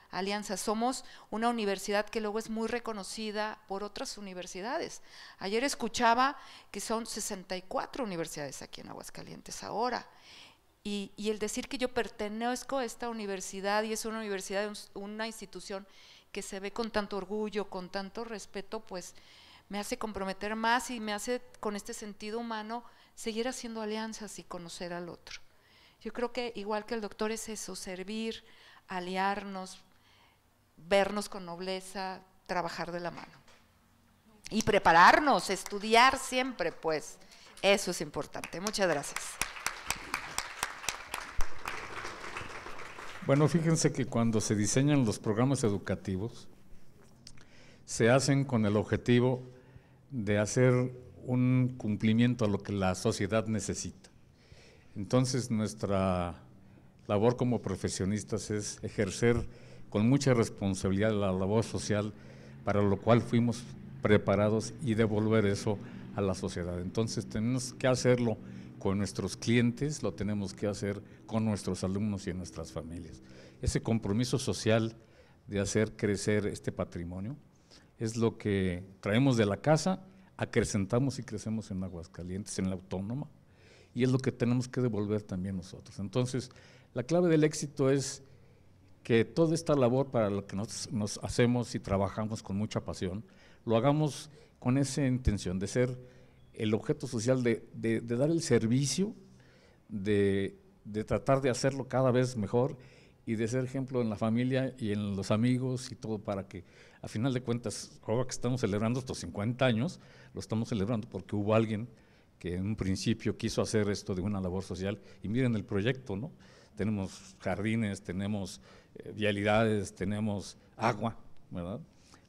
Alianzas, somos una universidad que luego es muy reconocida por otras universidades. Ayer escuchaba que son 64 universidades aquí en Aguascalientes ahora. Y, el decir que yo pertenezco a esta universidad y es una universidad, una institución que se ve con tanto orgullo, con tanto respeto, pues me hace comprometer más y me hace con este sentido humano seguir haciendo alianzas y conocer al otro. Yo creo que igual que el doctor es eso, servir, aliarnos, vernos con nobleza, trabajar de la mano. Y prepararnos, estudiar siempre, pues eso es importante. Muchas gracias. Bueno, fíjense que cuando se diseñan los programas educativos, se hacen con el objetivo de hacer un cumplimiento a lo que la sociedad necesita. Entonces, nuestra labor como profesionistas es ejercer con mucha responsabilidad la labor social para lo cual fuimos preparados y devolver eso a la sociedad. Entonces, tenemos que hacerlo con nuestros clientes, lo tenemos que hacer con nuestros alumnos y en nuestras familias. Ese compromiso social de hacer crecer este patrimonio es lo que traemos de la casa, acrecentamos y crecemos en Aguascalientes, en la autónoma, y es lo que tenemos que devolver también nosotros. Entonces, la clave del éxito es que toda esta labor para la que nos, nos hacemos y trabajamos con mucha pasión, lo hagamos con esa intención de ser el objeto social de, dar el servicio, de, tratar de hacerlo cada vez mejor y de ser ejemplo en la familia y en los amigos y todo para que, a final de cuentas, ahora que estamos celebrando estos 50 años, lo estamos celebrando porque hubo alguien que en un principio quiso hacer esto de una labor social y miren el proyecto, ¿no? Tenemos jardines, tenemos eh, vialidades, tenemos agua, ¿verdad?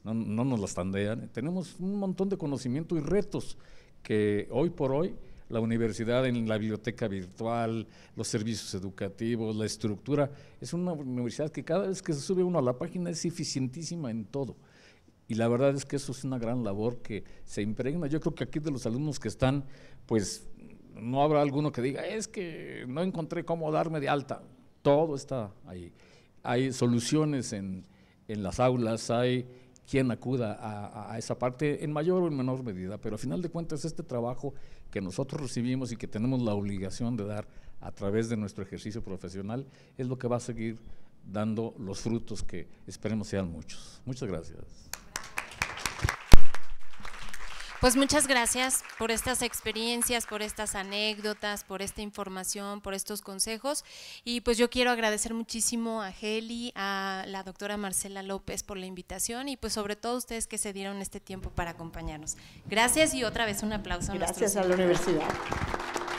No, no, nos las tandean. Tenemos un montón de conocimiento y retos que hoy por hoy la universidad en la biblioteca virtual, los servicios educativos, la estructura, es una universidad que cada vez que se sube uno a la página es eficientísima en todo. Y la verdad es que eso es una gran labor que se impregna. Yo creo que aquí de los alumnos que están, pues no habrá alguno que diga, es que no encontré cómo darme de alta. Todo está ahí. Hay soluciones en, en las aulas, hay quien acuda a, esa parte en mayor o en menor medida, pero a final de cuentas este trabajo que nosotros recibimos y que tenemos la obligación de dar a través de nuestro ejercicio profesional es lo que va a seguir dando los frutos que esperemos sean muchos. Muchas gracias. Pues muchas gracias por estas experiencias, por estas anécdotas, por esta información, por estos consejos. Y pues yo quiero agradecer muchísimo a Heli, a la doctora Marcela López por la invitación y pues sobre todo a ustedes que se dieron este tiempo para acompañarnos. Gracias y otra vez un aplauso. A gracias a la universidad.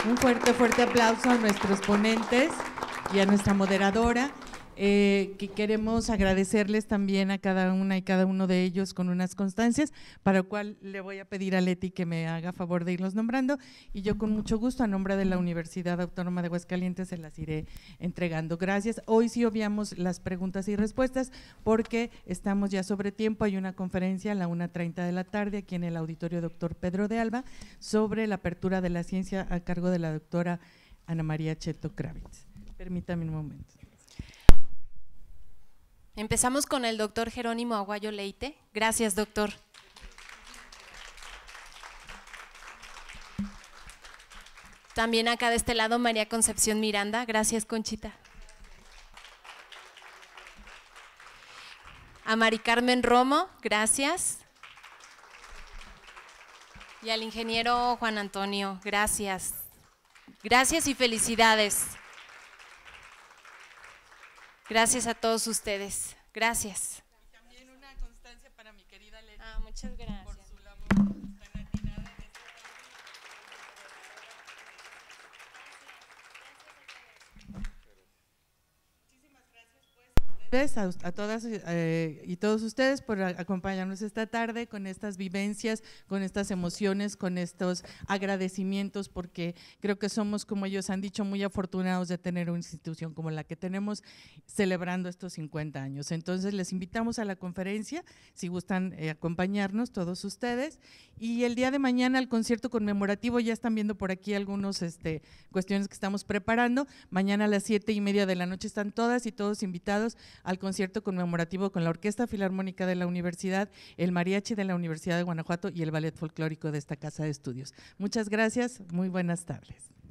Un fuerte, fuerte aplauso a nuestros ponentes y a nuestra moderadora. Eh, que queremos agradecerles también a cada una y cada uno de ellos con unas constancias, para lo cual le voy a pedir a Leti que me haga favor de irlos nombrando y yo con mucho gusto a nombre de la Universidad Autónoma de Aguascalientes se las iré entregando. Gracias. Hoy sí obviamos las preguntas y respuestas porque estamos ya sobre tiempo. Hay una conferencia a la 1.30 de la tarde aquí en el auditorio doctor Pedro de Alba sobre la apertura de la ciencia a cargo de la doctora Ana María Cheto Kravitz. Permítame un momento. Empezamos con el doctor Jerónimo Aguayo Leite. Gracias, doctor. También acá de este lado María Concepción Miranda. Gracias, Conchita. A Mari Carmen Romo, gracias. Y al ingeniero Juan Antonio, gracias. Gracias y felicidades. Gracias a todos ustedes. Gracias. a, todas eh, y todos ustedes por acompañarnos esta tarde con estas vivencias, con estas emociones, con estos agradecimientos, porque creo que somos, como ellos han dicho, muy afortunados de tener una institución como la que tenemos celebrando estos 50 años. Entonces, les invitamos a la conferencia, si gustan eh, acompañarnos todos ustedes. Y el día de mañana, al concierto conmemorativo, ya están viendo por aquí algunas este, cuestiones que estamos preparando. Mañana a las siete y media de la noche están todas y todos invitados al concierto conmemorativo con la Orquesta Filarmónica de la Universidad, el Mariachi de la Universidad de Guanajuato y el Ballet Folclórico de esta Casa de Estudios. Muchas gracias, muy buenas tardes.